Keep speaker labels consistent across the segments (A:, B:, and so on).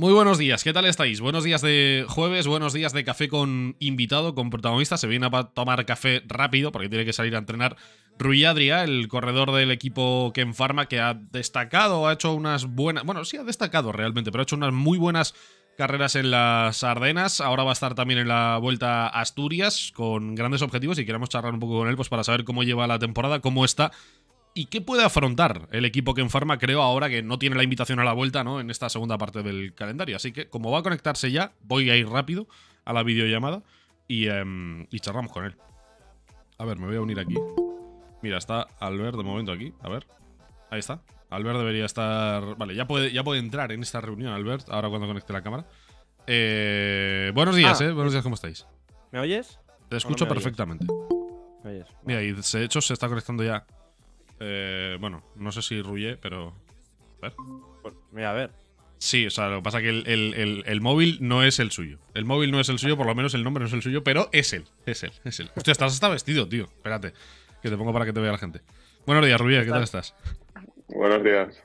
A: Muy buenos días, ¿qué tal estáis? Buenos días de jueves, buenos días de café con invitado, con protagonista. Se viene a tomar café rápido porque tiene que salir a entrenar Rui Adria, el corredor del equipo Ken Pharma, que ha destacado, ha hecho unas buenas. Bueno, sí ha destacado realmente, pero ha hecho unas muy buenas carreras en las Ardenas. Ahora va a estar también en la Vuelta a Asturias con grandes objetivos y queremos charlar un poco con él pues, para saber cómo lleva la temporada, cómo está ¿Y qué puede afrontar el equipo que en enferma, creo, ahora que no tiene la invitación a la vuelta, ¿no? En esta segunda parte del calendario. Así que, como va a conectarse ya, voy a ir rápido a la videollamada y, em, y charlamos con él. A ver, me voy a unir aquí. Mira, está Albert de momento aquí. A ver. Ahí está. Albert debería estar. Vale, ya puede, ya puede entrar en esta reunión, Albert, ahora cuando conecte la cámara. Eh, buenos días, ah. ¿eh? Buenos días, ¿cómo estáis? ¿Me oyes? Te escucho perfectamente. Mira, y de hecho se está conectando ya eh, bueno, no sé si Ruye, pero. A ver. Pues, a ver. Sí, o sea, lo que pasa es que el, móvil no es el suyo. El móvil no es el suyo, por lo menos el nombre no es el suyo, pero es él. Es él, es él. Hostia, estás hasta vestido, tío. Espérate, que te pongo para que te vea la gente. Buenos días, Ruye, ¿qué tal estás? Buenos días.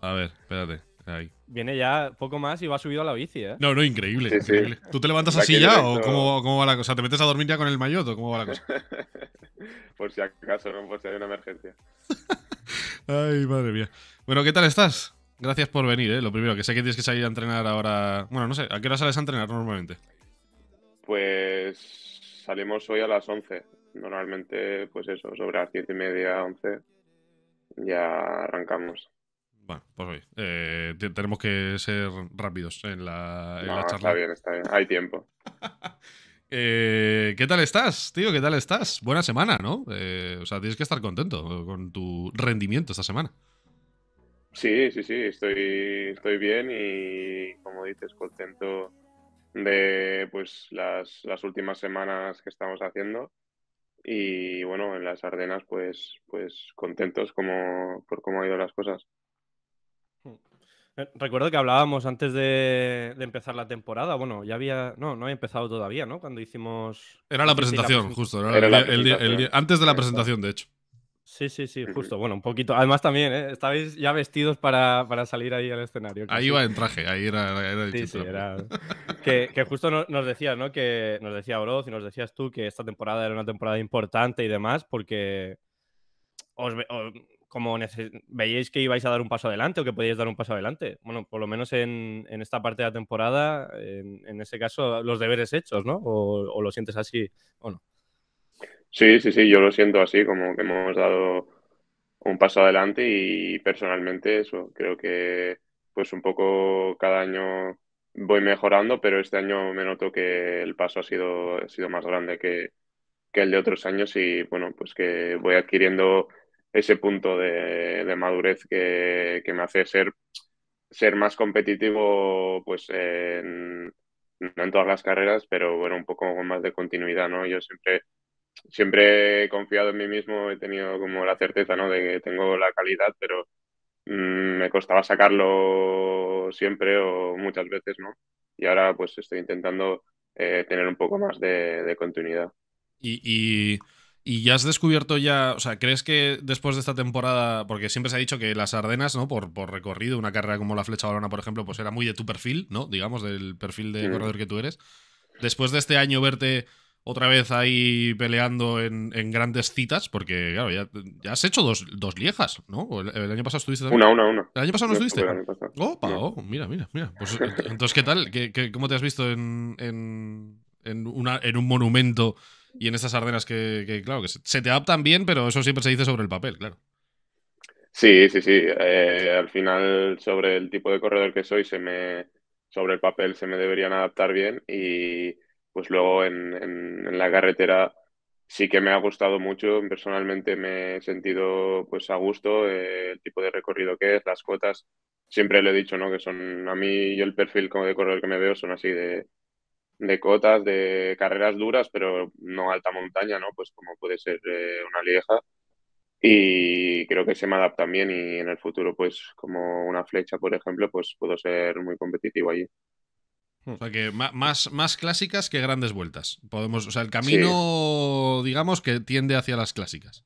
A: A ver, espérate. Ahí
B: viene ya poco
C: más y va subido a la bici, ¿eh? No, no, increíble.
A: increíble. ¿Tú te levantas así ya o cómo, cómo, va la cosa? ¿Te metes a dormir ya con el maillot o cómo va la cosa?
C: por si acaso, ¿no? por si hay una emergencia.
A: Ay, madre mía. Bueno, ¿qué tal estás? Gracias por venir, ¿eh? Lo primero, que sé que tienes que salir a entrenar ahora. Bueno, no sé, ¿a qué hora sales a entrenar normalmente?
C: Pues salimos hoy a las 11. Normalmente, pues eso, sobre las 10 y media, 11, ya arrancamos.
A: Bueno, pues hoy. Eh, tenemos que ser rápidos en la, charla. Está bien,
C: está bien, hay tiempo.
A: Eh, ¿Qué tal estás, tío? ¿Qué tal estás? Buena semana, ¿no? Eh, o sea, tienes que estar contento con tu rendimiento esta semana.
C: Sí, sí, sí, estoy, estoy bien y, como dices, contento de pues las, últimas semanas que estamos haciendo y bueno en las Ardenas pues pues contentos como por cómo han ido las cosas
B: eh, recuerdo que hablábamos antes de, empezar la temporada. Bueno, ya había. No, no había empezado todavía, ¿no? Cuando hicimos. Era la presentación, justo. antes de la presentación, de hecho. Sí, sí, sí, justo. Bueno, un poquito. Además, también, ¿eh? estabais ya vestidos para, salir ahí al escenario. Ahí iba en traje, ahí era, era el sí, sí, era... que, justo nos decías, ¿no? Que nos decía Oroz y nos decías tú que esta temporada era una temporada importante y demás, porque como veíais que ibais a dar un paso adelante o que podíais dar un paso adelante. Bueno, por lo menos en, en esta parte de la temporada, en, ese caso, los deberes hechos, ¿no? O, o, lo sientes así o no?
C: Sí, sí, sí, yo lo siento así, como que hemos dado un paso adelante y personalmente eso, creo que pues un poco cada año voy mejorando, pero este año me noto que el paso ha sido, ha sido más grande que, que el de otros años y bueno, pues que voy adquiriendo ese punto de, madurez que, me hace ser, ser más competitivo pues en, en todas las carreras, pero bueno, un poco más de continuidad, ¿no? Yo siempre, siempre he confiado en mí mismo, he tenido como la certeza, ¿no? De que tengo la calidad, pero mm, me costaba sacarlo siempre o muchas veces, ¿no? Y ahora pues estoy intentando eh, tener un poco más de, de continuidad.
A: y ¿Y ya has descubierto ya, o sea, crees que después de esta temporada, porque siempre se ha dicho que las Ardenas, ¿no? Por, por recorrido, una carrera como la Flecha Balona, por ejemplo, pues era muy de tu perfil, ¿no? Digamos, del perfil de corredor que tú eres. Después de este año verte otra vez ahí peleando en, grandes citas, porque, claro, ya, has hecho dos, dos, liejas, ¿no? El, año pasado estuviste Una, una, una. ¿El año pasado no, estuviste? Opa, oh, mira, mira, mira. Pues, entonces, ¿qué tal? cómo te has visto en, en un monumento y en estas ardenas que, claro, que se te adaptan bien, pero eso siempre se dice sobre el papel, claro.
C: Sí, sí, sí. Eh, al final, sobre el tipo de corredor que soy, se me, sobre el papel se me deberían adaptar bien y pues luego en, la carretera sí que me ha gustado mucho. Personalmente me he sentido pues a gusto eh, el tipo de recorrido que es, las cuotas. Siempre le he dicho, ¿no? Que son a mí yo el perfil como de corredor que me veo son así de de cotas, de carreras duras, pero no alta montaña, ¿no? Pues como puede ser eh, una lieja. Y creo que se me adapta bien y en el futuro, pues como una flecha, por ejemplo, pues puedo ser muy competitivo allí.
A: O sea que más, más clásicas que grandes vueltas. Podemos, o sea, el camino, digamos, que tiende hacia las clásicas.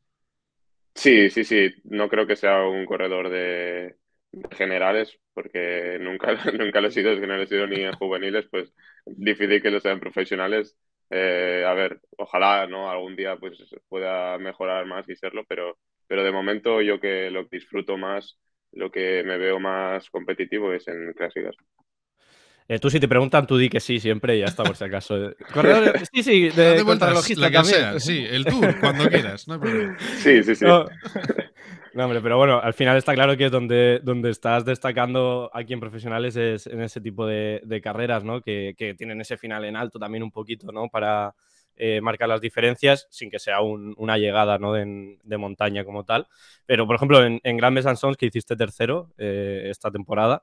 C: Sí, sí, sí. No creo que sea un corredor de, generales, porque nunca, nunca lo he sido, es que no lo he sido ni en juveniles, pues difícil que lo sean profesionales. Eh, a ver, ojalá ¿no? algún día pues, pueda mejorar más y serlo, pero, pero de momento yo que lo disfruto más, lo que me veo más competitivo es en clásicas.
B: Eh, tú si te preguntan, tú di que sí siempre y ya está, por si acaso. Corredor, sí, sí, de, de
A: la que sí, el tú, cuando quieras, no Sí, sí, sí.
B: No, hombre, pero bueno, al final está claro que es donde, donde estás destacando aquí en profesionales es en ese tipo de, carreras, ¿no? Que, tienen ese final en alto también un poquito, ¿no? Para eh, marcar las diferencias sin que sea una llegada, De, montaña como tal. Pero, por ejemplo, en, en Grand que hiciste tercero eh, esta temporada,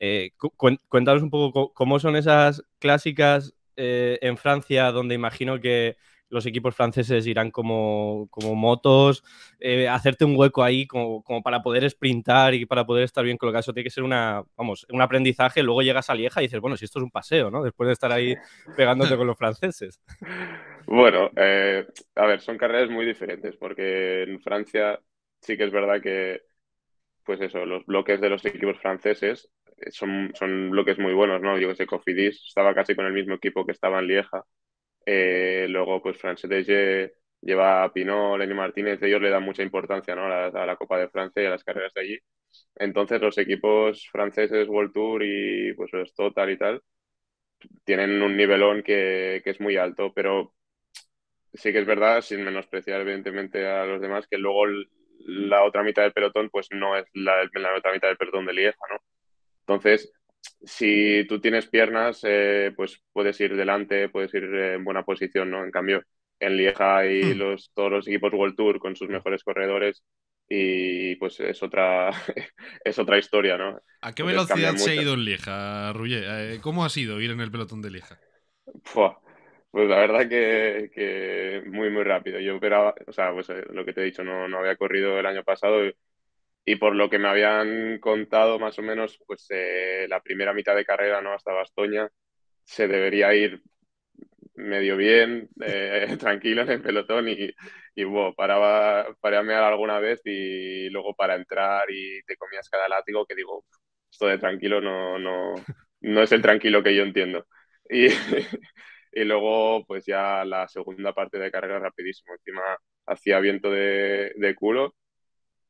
B: eh, cuéntanos un poco cómo son esas clásicas en Francia, donde imagino que los equipos franceses irán como, como motos, eh, hacerte un hueco ahí como, para poder sprintar y para poder estar bien colocado, eso tiene que ser una, vamos, un aprendizaje, luego llegas a Lieja y dices, bueno, si esto es un paseo, ¿no? Después de estar ahí pegándote con los franceses.
C: Bueno, eh, a ver, son carreras muy diferentes, porque en Francia sí que es verdad que, pues eso, los bloques de los equipos franceses eh, son, son bloques muy buenos, ¿no? Yo que sé, Cofidis estaba casi con el mismo equipo que estaba en Lieja, eh, luego, pues Francia lleva a Pinot, Lenny Martínez, ellos le dan mucha importancia ¿no? a, la, Copa de Francia y a las carreras de allí. Entonces, los equipos franceses, World Tour y pues los Total y tal, tienen un nivelón que, que es muy alto, pero sí que es verdad, sin menospreciar evidentemente a los demás, que luego la otra mitad del pelotón pues no es la, la otra mitad del pelotón de Lieja, ¿no? Entonces, si tú tienes piernas, eh, pues puedes ir delante, puedes ir eh, en buena posición, ¿no? En cambio, en Lieja y hmm. los, todos los equipos World Tour con sus mejores corredores y pues es otra, es otra historia, ¿no? ¿A qué velocidad se ha
A: ido en Lieja, Ruye? Eh, ¿Cómo ha sido ir en el pelotón de Lieja?
C: Pues la verdad que, muy, muy rápido. Yo esperaba, o sea, pues lo que te he dicho, no, no había corrido el año pasado y por lo que me habían contado más o menos, pues eh, la primera mitad de carrera, ¿no? Hasta Bastoña, se debería ir medio bien, eh, tranquilo en el pelotón y, y bueno, paraba para mear alguna vez y luego para entrar y te comías cada látigo que digo, esto de tranquilo no, no, no es el tranquilo que yo entiendo. Y, luego pues ya la segunda parte de carrera rapidísimo, encima hacía viento de, de culo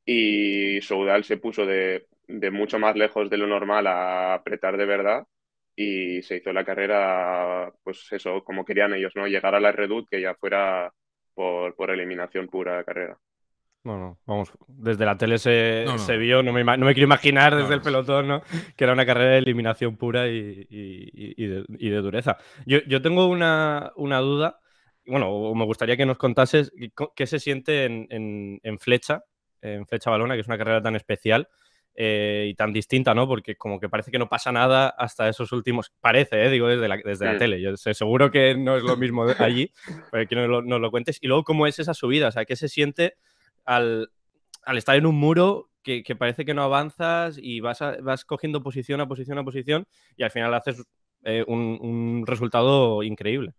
C: y Soudal se puso de, mucho más lejos de lo normal a apretar de verdad y se hizo la carrera, pues eso, como querían ellos, ¿no? Llegar a la Redut que ya fuera por, eliminación pura de carrera.
B: Bueno, vamos, desde la tele se, vio, no me, no quiero imaginar desde el pelotón, ¿no? Que era una carrera de eliminación pura y, y, de, dureza. Yo, tengo una, duda, bueno, me gustaría que nos contases qué se siente en, en flecha en Flecha Balona, que es una carrera tan especial eh, y tan distinta, ¿no? Porque como que parece que no pasa nada hasta esos últimos, parece, eh, digo, desde la, desde la tele. Yo seguro que no es lo mismo allí, pero que nos lo, cuentes. Y luego, ¿cómo es esa subida? O sea, ¿qué se siente al, estar en un muro que, parece que no avanzas y vas, vas cogiendo posición a posición a posición y al final haces eh, un, resultado increíble.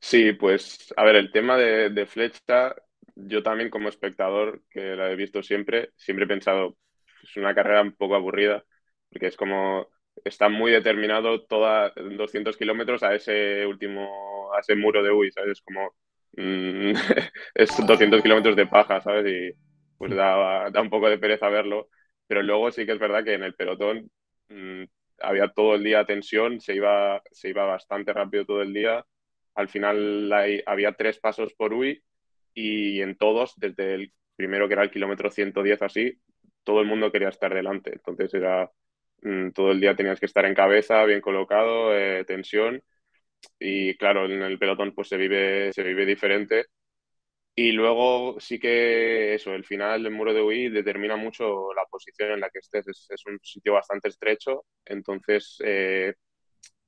C: Sí, pues a ver, el tema de, de flecha yo también como espectador, que la he visto siempre, siempre he pensado, es una carrera un poco aburrida, porque es como, está muy determinado toda 200 kilómetros a ese último, a ese muro de UI, ¿sabes? Es como, mm, es 200 kilómetros de paja, ¿sabes? Y pues da, un poco de pereza verlo, pero luego sí que es verdad que en el pelotón mm, había todo el día tensión, se iba, se iba bastante rápido todo el día, al final había tres pasos por UI y en todos, desde el primero que era el kilómetro 110 así, todo el mundo quería estar delante. Entonces era mm, todo el día tenías que estar en cabeza, bien colocado, eh, tensión. Y claro, en el pelotón pues se vive, se vive diferente. Y luego sí que eso, el final del muro de UI determina mucho la posición en la que estés. Es, un sitio bastante estrecho, entonces eh,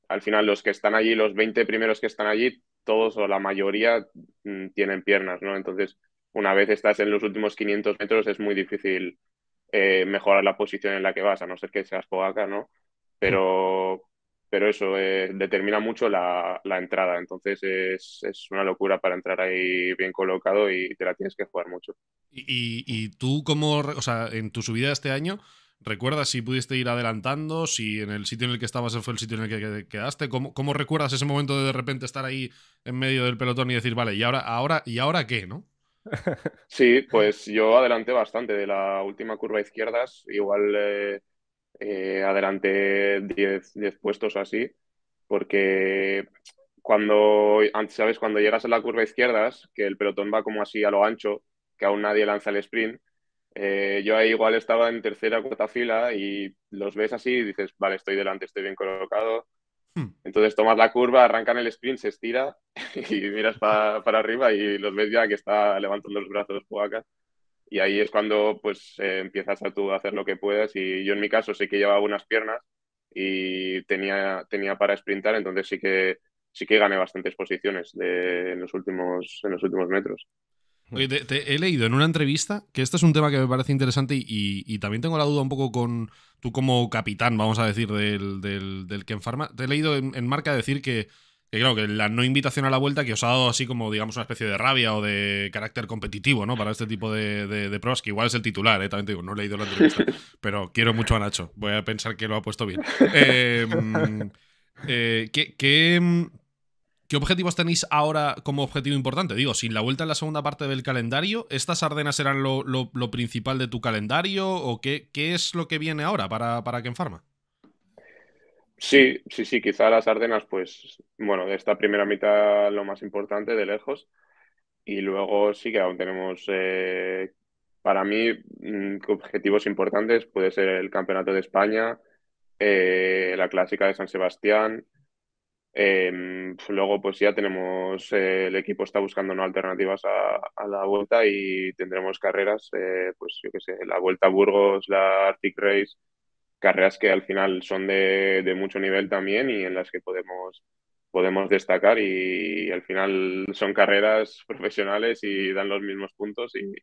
C: al final los que están allí, los 20 primeros que están allí, todos o la mayoría mm, tienen piernas, ¿no? Entonces, una vez estás en los últimos 500 metros es muy difícil eh, mejorar la posición en la que vas, a no ser que seas poaca, ¿no? Pero, pero eso eh, determina mucho la, entrada, entonces es, una locura para entrar ahí bien colocado y te la tienes que jugar mucho.
A: ¿Y, y tú, cómo, o sea, en tu subida este año, ¿Recuerdas si pudiste ir adelantando? Si en el sitio en el que estabas fue el sitio en el que quedaste. ¿Cómo, recuerdas ese momento de de repente estar ahí en medio del pelotón y decir, vale, ¿y ahora, ahora, ¿y ahora qué? ¿no?
C: Sí, pues yo adelanté bastante de la última curva izquierdas, igual eh, eh, adelanté 10 puestos así, porque cuando, ¿sabes? Cuando llegas a la curva izquierdas, que el pelotón va como así a lo ancho, que aún nadie lanza el sprint, eh, yo ahí igual estaba en tercera, cuarta fila y los ves así y dices, vale, estoy delante, estoy bien colocado. Hmm. Entonces tomas la curva, arrancan el sprint, se estira y miras para arriba y los ves ya que está levantando los brazos acá Y ahí es cuando pues eh, empiezas a tú hacer lo que puedas. Y yo en mi caso sé que llevaba unas piernas y tenía, para sprintar, entonces sí que, sí que gané bastantes posiciones en, los últimos, en los últimos metros.
A: Oye, te, he leído en una entrevista que este es un tema que me parece interesante y, también tengo la duda un poco con tú como capitán, vamos a decir, del, del, Ken Pharma. Te he leído en, marca decir que, que, claro, que la no invitación a la vuelta que os ha dado así como, digamos, una especie de rabia o de carácter competitivo, ¿no? Para este tipo de, pruebas, que igual es el titular, ¿eh? También digo, no he leído la entrevista, pero quiero mucho a Nacho. Voy a pensar que lo ha puesto bien. Eh, eh, ¿Qué...? ¿Qué objetivos tenéis ahora como objetivo importante? Digo, sin la vuelta en la segunda parte del calendario, ¿estas Ardenas serán lo, principal de tu calendario? ¿O qué, es lo que viene ahora para, para Farma?
C: Sí, sí, sí, quizá las Ardenas, pues, bueno, esta primera mitad lo más importante de lejos. Y luego sí que aún tenemos, eh, para mí, mm, objetivos importantes. Puede ser el Campeonato de España, eh, la Clásica de San Sebastián, Em, pues luego, pues ya tenemos, eh, el equipo está buscando ¿no? alternativas a, la vuelta y tendremos carreras, eh, pues yo que sé, la Vuelta a Burgos, la Arctic Race, carreras que al final son de, mucho nivel también y en las que podemos, podemos destacar y, al final son carreras profesionales y dan los mismos puntos y,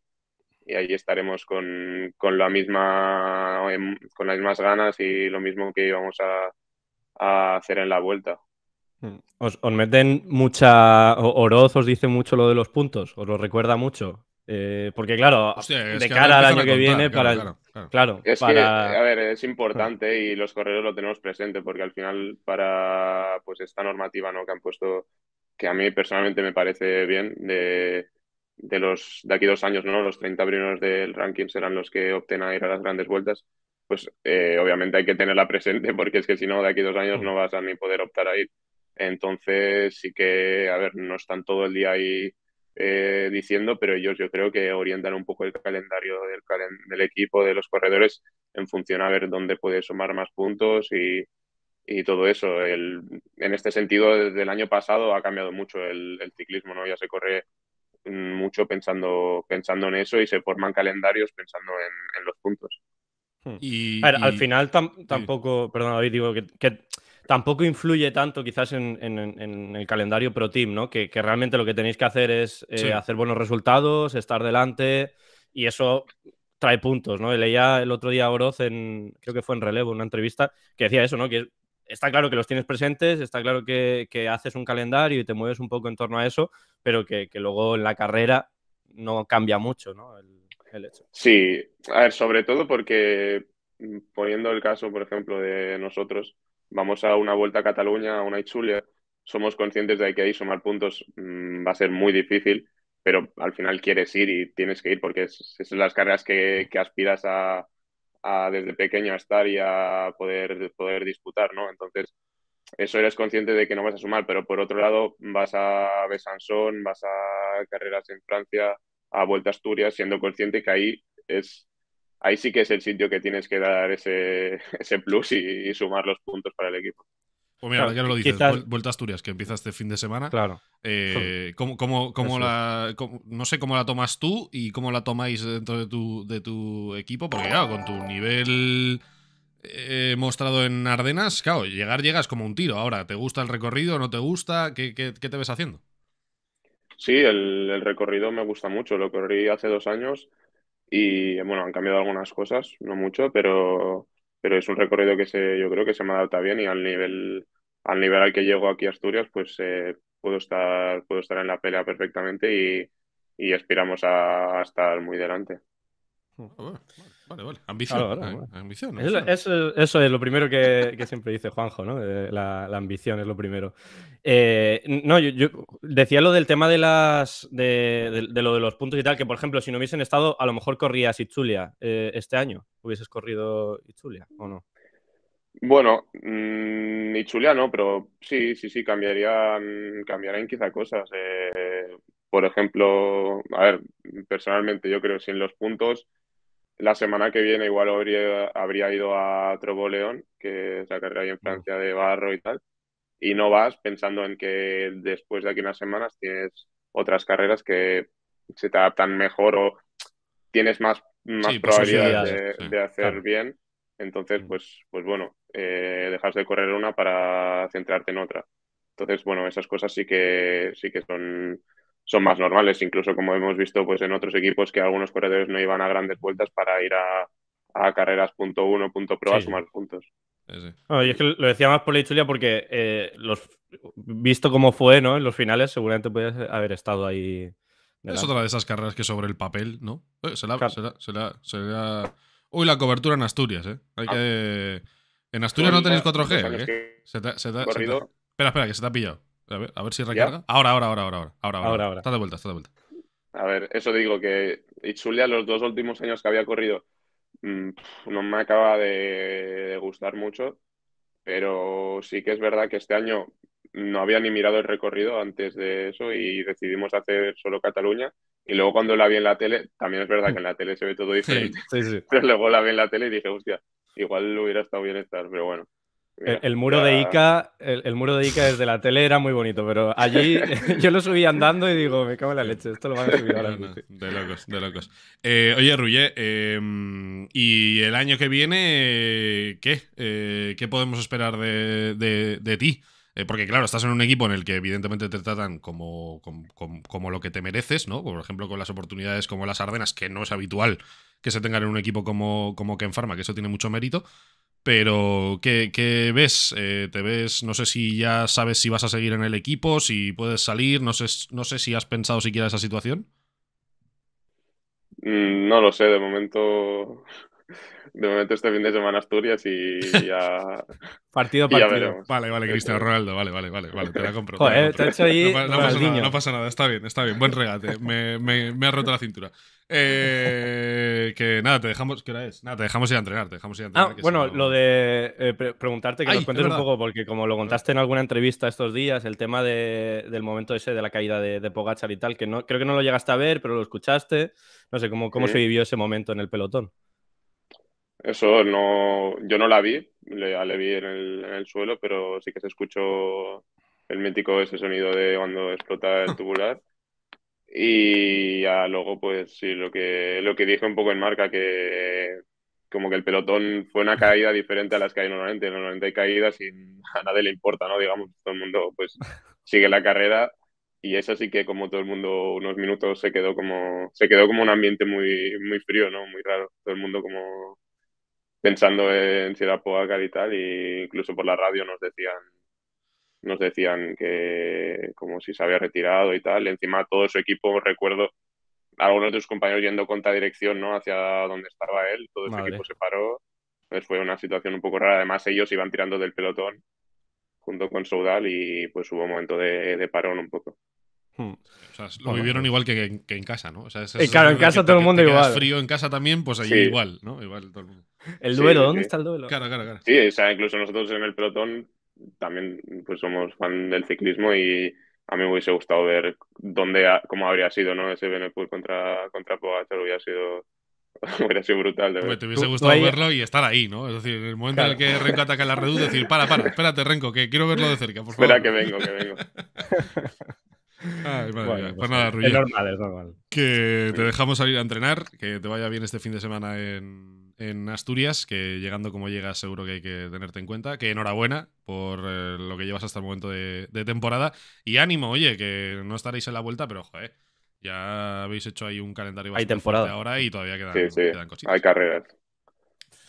C: ahí estaremos con, con, la misma, em, con las mismas ganas y lo mismo que íbamos a, a hacer en la vuelta. Mm.
B: Os, meten mucha. Oroz os dice mucho lo de los puntos, os lo recuerda mucho.
C: Eh, porque, claro, de cara al año que viene, para. Claro, es a ver, es importante y los correos lo tenemos presente porque al final, para pues esta normativa ¿no? que han puesto, que a mí personalmente me parece bien, de, de los de aquí dos años, ¿no? los 30 primeros del ranking serán los que opten a ir a las grandes vueltas pues eh, obviamente hay que tenerla presente porque es que si no, de aquí dos años mm. no vas a ni poder optar a ir. Entonces sí que, a ver, no están todo el día ahí eh, diciendo, pero ellos yo creo que orientan un poco el calendario del, del equipo, de los corredores, en función a ver dónde puede sumar más puntos y, todo eso. en este sentido, desde el año pasado ha cambiado mucho el, ciclismo, ¿no? Ya se corre mucho pensando, pensando en eso y se forman calendarios pensando en, los puntos.
B: Hmm. Y, a ver, al final tampoco, perdón David, digo que, tampoco influye tanto quizás en, el calendario pro team, ¿no? Que, realmente lo que tenéis que hacer es eh, hacer buenos resultados, estar delante y eso trae puntos, ¿no? Leía el otro día a Oroz en, creo que fue en relevo, una entrevista, que decía eso, ¿no? Que está claro que los tienes presentes, está claro que, haces un calendario y te mueves un poco en torno a eso, pero que, luego en la carrera no cambia mucho, ¿no?
C: el hecho. Sí, a ver, sobre todo porque mm, poniendo el caso, por ejemplo, de nosotros, vamos a una vuelta a Cataluña, a una Ichulia, somos conscientes de que ahí sumar puntos mm, va a ser muy difícil, pero al final quieres ir y tienes que ir porque esas son las carreras que, aspiras a, a, desde pequeño a estar y a poder, poder disputar, ¿no? Entonces, eso eres consciente de que no vas a sumar, pero por otro lado vas a besansón vas a carreras en Francia, a Vuelta a Asturias, siendo consciente que ahí es ahí sí que es el sitio que tienes que dar ese, plus y, sumar los puntos para el equipo.
A: Pues mira, ya lo dices, Vuelta Asturias, que empieza este fin de semana. Claro. Eh, no sé cómo la tomas tú y cómo la tomáis dentro de tu, equipo, porque claro, con tu nivel eh, mostrado en Ardenas, claro, llegar llegas como un tiro. Ahora, ¿te gusta el recorrido? ¿No te gusta? ¿Qué, te ves haciendo?
C: Sí, el, el recorrido me gusta mucho. Lo corrí hace dos años y bueno, han cambiado algunas cosas, no mucho, pero, pero es un recorrido que se, yo creo que se me ha adapta bien y al nivel, al nivel al que llego aquí a Asturias, pues eh, puedo, estar, puedo estar en la pelea perfectamente y, y aspiramos a, estar muy delante.
A: Ambición.
B: Eso, es lo primero que, siempre dice Juanjo, ¿no? Eh, la, ambición es lo primero. Eh, no, yo, decía lo del tema de las de, lo de los puntos y tal, que por ejemplo, si no hubiesen estado, a lo mejor corrías Itzulia eh, este año. ¿Hubieses corrido Itzulia o no?
C: Bueno, ni mm, no, pero sí, sí, sí, cambiarían, cambiarían quizá cosas. por ejemplo, a ver, personalmente yo creo que sin los puntos la semana que viene igual habría, habría ido a Trobo León, que es la carrera ahí en mm. Francia de barro y tal, y no vas pensando en que después de aquí unas semanas tienes otras carreras que se te adaptan mejor o tienes más, más probabilidades de, hacer bien. Entonces, mm. pues, pues bueno, eh, dejas de correr una para centrarte en otra. Entonces, bueno, esas cosas sí que, sí que son son más normales, incluso como hemos visto pues, en otros equipos que algunos corredores no iban a grandes vueltas para ir a, a carreras punto uno, punto pro a sumar puntos.
B: es que lo decía más por la historia porque eh, los, visto cómo fue ¿no? en los finales, seguramente podías haber estado ahí. Es
A: otra de esas carreras que sobre el papel, ¿no? Eh, se la... Uy, la cobertura en Asturias, ¿eh? Hay ah. que... En Asturias no tenéis 4G, ¿eh? Espera, espera, que se te ha pillado. A ver, a ver si recarga. Ahora, ahora, ahora, ahora, ahora, ahora, ahora, Está de vuelta, está de vuelta.
C: A ver, eso digo que Itzulia los dos últimos años que había corrido mm, no me acaba de gustar mucho, pero sí que es verdad que este año no había ni mirado el recorrido antes de eso y decidimos hacer solo Cataluña. Y luego cuando la vi en la tele, también es verdad que en la tele se ve todo diferente, sí, pero luego la vi en la tele y dije, hostia, igual hubiera estado bien estar, pero bueno.
B: El, muro de Ica, el, muro de Ica desde la tele era muy bonito, pero allí yo lo subí andando y digo, me cago en la leche, esto lo van a subir ahora. de locos, de locos. Eh, oye, Ruye, em,
A: ¿y el año que viene qué? Eh, ¿Qué podemos esperar de, ti? Eh, porque claro, estás en un equipo en el que evidentemente te tratan como, como, lo que te mereces, ¿no? Por ejemplo, con las oportunidades como las Ardenas, que no es habitual que se tengan en un equipo como, como Ken Farma que eso tiene mucho mérito. Pero, ¿qué, ves? Eh, ¿Te ves? No sé si ya sabes si vas a seguir en el equipo, si puedes salir, no sé, no sé si has pensado siquiera esa situación.
C: Mm, no lo sé, de momento de momento este fin de semana Asturias y ya. partido partido.
A: vale, vale, Cristiano Ronaldo, vale, vale, vale, vale, te la compro. hecho No, pasa nada, está bien, está bien, buen regate. Me, me, ha roto la cintura. Eh, que nada, te dejamos. ¿Qué hora es? Nada, te dejamos ir a entrenar. Te dejamos ir
B: ah, bueno, lo de eh, preguntarte que nos cuentes un poco, porque como lo contaste en alguna entrevista estos días, el tema del momento ese de la caída de, de Pogachar y tal, que no, creo que no lo llegaste a ver, pero lo escuchaste. No sé, ¿cómo, cómo cómo se vivió ese momento en el pelotón?
C: Eso no, yo no la vi, le, le vi en el, suelo, pero sí que se escuchó el mítico ese sonido de cuando explota el tubular. Y luego, pues sí, lo que, lo que dije un poco en marca, que como que el pelotón fue una caída diferente a las que hay normalmente. Normalmente hay caídas y a nadie le importa, ¿no? Digamos, todo el mundo pues sigue la carrera y es así que como todo el mundo unos minutos se quedó como se quedó como un ambiente muy muy frío no muy raro todo el mundo como pensando en Ciudad Poacar y tal, e incluso por la radio nos decían nos decían que como si se había retirado y tal, encima todo su equipo, recuerdo algunos de sus compañeros yendo contra dirección, ¿no? Hacia donde estaba él, todo su equipo se paró, pues fue una situación un poco rara, además ellos iban tirando del pelotón junto con Soudal y pues hubo un momento de parón un poco.
A: Hmm. O sea, lo vivieron eh. igual que, que, en casa, ¿no? O sea, eh, claro, en casa todo el mundo te igual. frío en casa también, pues allí igual, ¿no? Igual todo el mundo. El duelo, ¿dónde está el duelo? Claro, claro, claro. Sí,
C: o sea, incluso nosotros en el pelotón también pues somos fan del ciclismo y a mí me hubiese gustado ver dónde, cómo habría sido, ¿no? Ese Benepool contra, contra Pogacar hubiera sido sido brutal. De Te hubiese gustado verlo y
A: estar ahí, ¿no? Es decir, en el momento en el que Renko ataca la Redú, decir, para, para, espérate, Renko, que quiero verlo de cerca, por favor. Espera que vengo, que vengo.
C: Pues pues es normal, es normal.
A: Que te dejamos salir a entrenar, que te vaya bien este fin de semana en, Asturias, que llegando como llegas seguro que hay que tenerte en cuenta. Que enhorabuena por eh, lo que llevas hasta el momento de, temporada. Y ánimo, oye, que no estaréis en la vuelta, pero joder, ya habéis hecho ahí un calendario bastante Hay ahora y todavía quedan,
C: Hay carreras.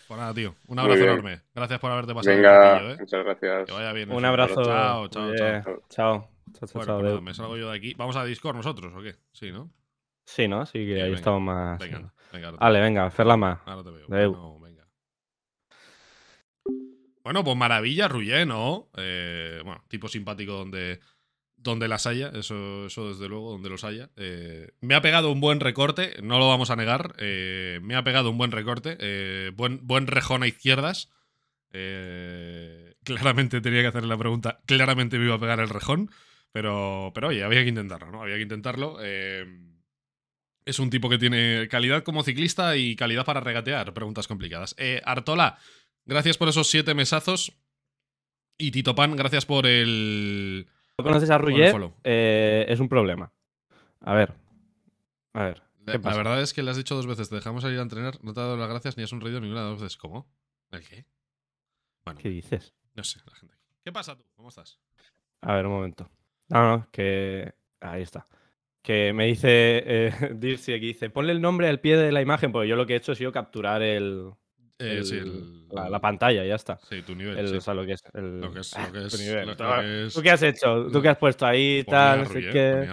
C: Pues nada, tío. Un abrazo enorme. Gracias por haberte pasado. Venga, eh. muchas
A: gracias. Que vaya bien. Un abrazo. Chao, chao, chao.
B: Chao bueno, pues me salgo
A: yo de aquí. ¿Vamos a Discord nosotros o qué? Sí, ¿no?
B: Sí, ¿no? Así que sí, ahí estamos más. Venga, venga. Vale, venga, Ferlama. Ahora te Bueno, pues
A: maravilla, Ruyé, ¿no? Eh, bueno, tipo simpático donde, donde las haya, eso, desde luego, donde los haya. Eh, me ha pegado un buen recorte, no lo vamos a negar. Eh, me ha pegado un buen recorte, buen, buen rejón a izquierdas. claramente tenía que hacerle la pregunta, claramente me iba a pegar el rejón. Pero, pero oye, había que intentarlo, ¿no? Había que intentarlo. Eh, es un tipo que tiene calidad como ciclista y calidad para regatear. Preguntas complicadas. Eh, Artola, gracias por esos siete mesazos. Y Tito Pan, gracias por el. No conoces a Ruyer,
B: eh, es un problema.
A: A ver. A ver. La verdad es que le has dicho dos veces, te dejamos salir a entrenar, no te ha dado las gracias ni has sonreído ninguna de las veces. ¿Cómo? ¿El qué?
B: Bueno. ¿Qué dices? No sé, la
A: gente. ¿Qué pasa tú? ¿Cómo estás?
B: A ver, un momento. Ah, no, que. Ahí está. Que me dice eh, Dirce que dice: ponle el nombre al pie de la imagen, porque yo lo que he hecho ha sido capturar el. Eh, sí, el... La, la, pantalla, ya está. Sí, tu nivel. sí. O sea, lo que es. El... Lo que es. Lo nivel. ¿Tú qué has hecho? ¿Tú qué has puesto ahí? tal, no sé qué.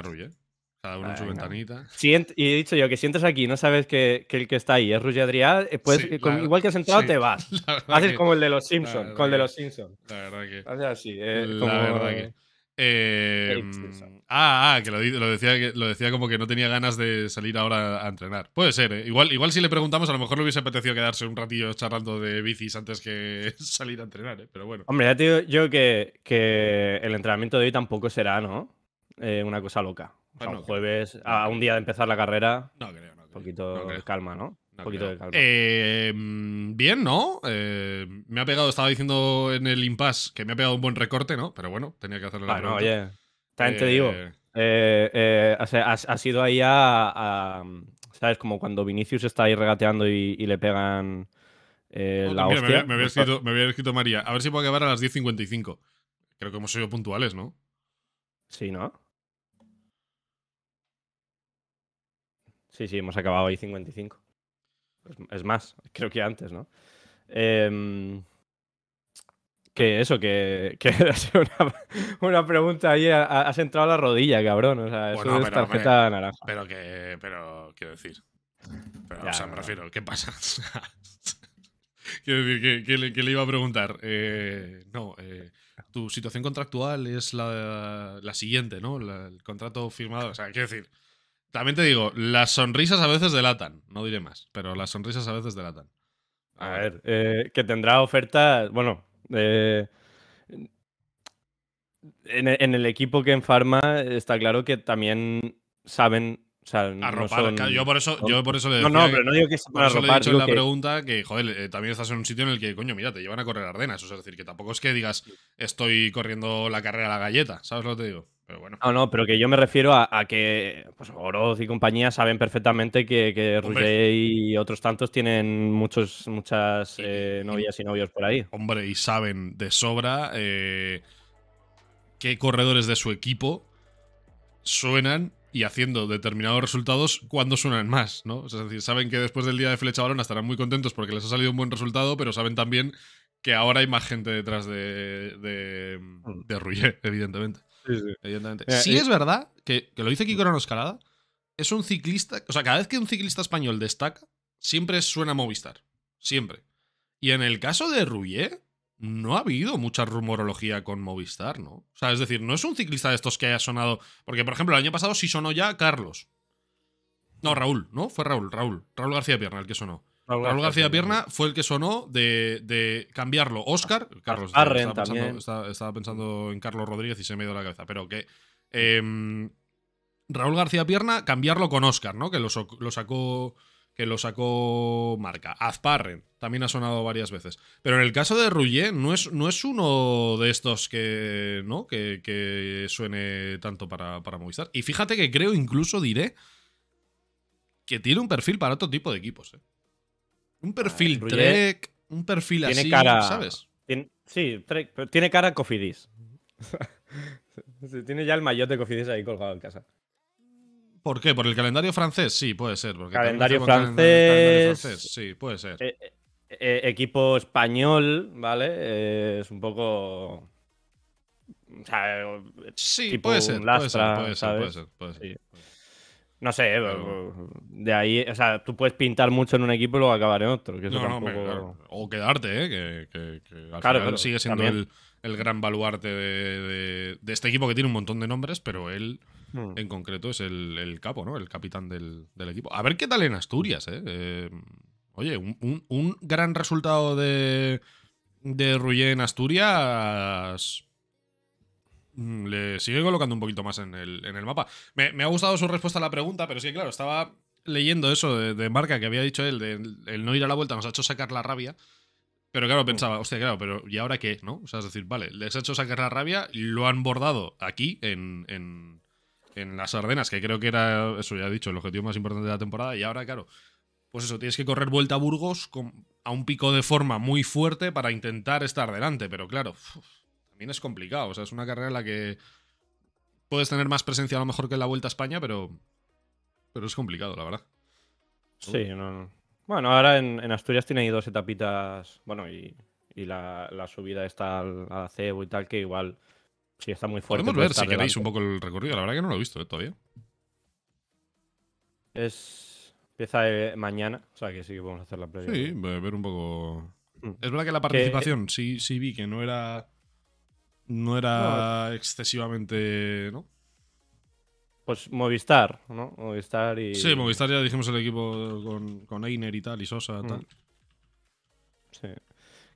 B: Cada uno en su ventanita. y he dicho yo que si entras aquí no sabes que, el que está ahí es Ruggie Adrián, eh, pues igual que has entrado te vas. Haces como el de los Simpsons, con el de los Simpsons. La verdad que. Haces
A: así. Eh, la verdad que. Eh, mm, ah, ah, que lo, decía, lo decía como que no tenía ganas de salir ahora a entrenar. Puede ser, ¿eh? igual, igual si le preguntamos, a lo mejor le hubiese apetecido quedarse un ratillo charlando de bicis antes que salir a entrenar, ¿eh? pero bueno.
B: Hombre, ya te yo que, que el entrenamiento de hoy tampoco será, ¿no? Eh, una cosa loca. un pues jueves, a un día de empezar la carrera. Un poquito de calma, ¿no? Eh, mm, bien, ¿no? Eh, me ha pegado,
A: estaba diciendo en el impasse que me ha pegado un buen recorte, ¿no? Pero bueno, tenía que hacerlo. Bueno, oye, también te
B: eh, digo. ha sido ahí a, ¿Sabes? Como cuando Vinicius está ahí regateando y, le pegan. Oh, la Me, había
A: escrito, María. A ver si puedo acabar a las 10.55.
B: Creo que hemos sido puntuales, ¿no? Sí, ¿no? Sí, sí, hemos acabado ahí 55. Pues, es más, creo que antes, ¿no? Em, que eso, que, una, pregunta ahí, has entrado a la rodilla, cabrón. O sea, eso es pero, tarjeta
A: Pero que, pero quiero decir. o sea, me refiero, ¿qué pasa? quiero decir, que, le, iba a preguntar. Eh, no, eh, tu situación contractual es la, siguiente, ¿no? el contrato firmado. O sea, quiero decir. También te digo, las sonrisas a veces delatan, no diré más, pero las sonrisas a veces delatan.
B: A, ver, eh, que tendrá oferta, bueno, eh, e, en, el equipo que en Farma está claro que también saben... O sea, yo por eso, yo por eso le No, no, pero no digo que para he dicho en la pregunta
A: que, joder, eh, también estás en un sitio en el que, coño, mira, te llevan a correr Ardenas. O sea, es decir, que tampoco es que digas, estoy corriendo la carrera a la galleta, ¿sabes lo que te digo?
B: No, no, pero que yo me refiero a, que pues, Oroz y compañía saben perfectamente que, que y otros tantos tienen muchos, muchas eh, novias y novios por ahí. Hombre, y saben de sobra eh,
A: qué corredores de su equipo suenan y haciendo determinados resultados cuando suenan más, ¿no? es decir, saben que después del día de flecha balona estarán muy contentos porque les ha salido un buen resultado, pero saben también que ahora hay más gente detrás de, de, hmm. evidentemente. Sí, Evidentemente. sí es verdad que, lo dice Kiko Escalada. Es un ciclista. O sea, cada vez que un ciclista español destaca, siempre suena Movistar. Siempre. Y en el caso de Ruyé, no ha habido mucha rumorología con Movistar, ¿no? O sea, es decir, no es un ciclista de estos que haya sonado. Porque, por ejemplo, el año pasado sí sonó ya Carlos. No, Raúl, ¿no? Fue Raúl, Raúl. Raúl García Pierna el que sonó. Raúl, García Pierna fue el que sonó de, cambiarlo. Oscar, Carlos, estaba, pensando, en Carlos Rodríguez y se me dio la cabeza, pero que em, Raúl García Pierna cambiarlo con Oscar, ¿no? Que lo, sacó que lo sacó marca. Azparren, también ha sonado varias veces. Pero en el caso de Ruggier, no es, no es uno de estos que, ¿no? que, suene tanto para, para, Movistar. Y fíjate que creo, incluso diré, que tiene un perfil para otro tipo de equipos. ¿eh? Un ah, perfil Trek, un perfil así, ¿sabes?
B: sí, Trek, pero tiene cara Cofidis. tiene ya el mayote de Cofidis ahí colgado en casa.
A: ¿Por qué? ¿Por el calendario francés? Sí, puede ser. calendario, francés, Sí, puede ser.
B: Eh, eh, eh, equipo español, ¿vale? es un poco. O sí, puede, ser, puede, ser, puede ser, puede ser, no sé, eh, de ahí, o sea, tú puedes pintar mucho en un equipo y luego acabar en otro.
A: O quedarte, ¿eh? que, sigue siendo el, gran baluarte de, este equipo que tiene un montón de nombres, pero él hmm. en concreto es el, el, capo, ¿no? El capitán del, equipo. A ver qué tal en Asturias, ¿eh? eh oye, un, gran resultado de, de en Asturias Mm, le sigue colocando un poquito más en el, mapa. Me, ha gustado su respuesta a la pregunta, pero sí, claro, estaba leyendo eso de, marca que había dicho él, de el no ir a la vuelta nos ha hecho sacar la rabia. Pero claro, pensaba, hostia, claro, pero ¿y ahora qué? ¿No? O sea, es decir, vale, les ha hecho sacar la rabia, lo han bordado aquí en, las Ardenas, que creo que era, eso ya he dicho, el objetivo más importante de la temporada, y ahora, claro, pues eso, tienes que correr vuelta a Burgos a un pico de forma muy fuerte para intentar estar delante, pero claro, es complicado. O sea, es una carrera en la que puedes tener más presencia a lo mejor que en la Vuelta a España, pero, pero es complicado, la verdad. Sí,
B: Bueno, ahora en, Asturias tiene ahí dos etapitas, bueno, y, la, subida está al, a Cebo y tal, que igual, sí está muy fuerte. Podemos ver si queréis un poco el recorrido, la verdad que no lo he visto eh, todavía. Es... Empieza eh, mañana, o sea que sí que podemos hacer la previa. Sí, ver un poco... Mm. Es verdad que la participación
A: eh, Sí, sí vi que no era no era excesivamente. ¿no? Pues Movistar,
B: ¿no? Movistar y. Sí, Movistar ya dijimos el equipo con, Einer y tal, y Sosa, mm. tal. Sí.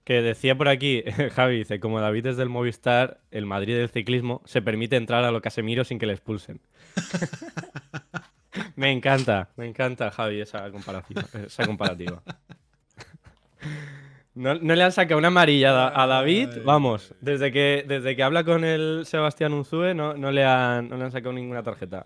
B: Que decía por aquí, Javi, dice, como David es del Movistar, el Madrid del ciclismo se permite entrar a lo Casemiro sin que le expulsen. me encanta, me encanta, Javi, esa comparativa. Esa comparativa. No, le han sacado una amarilla a, David, vamos, desde que, desde que habla con el Sebastián Unzue no, no, le, han, no le han sacado ninguna tarjeta.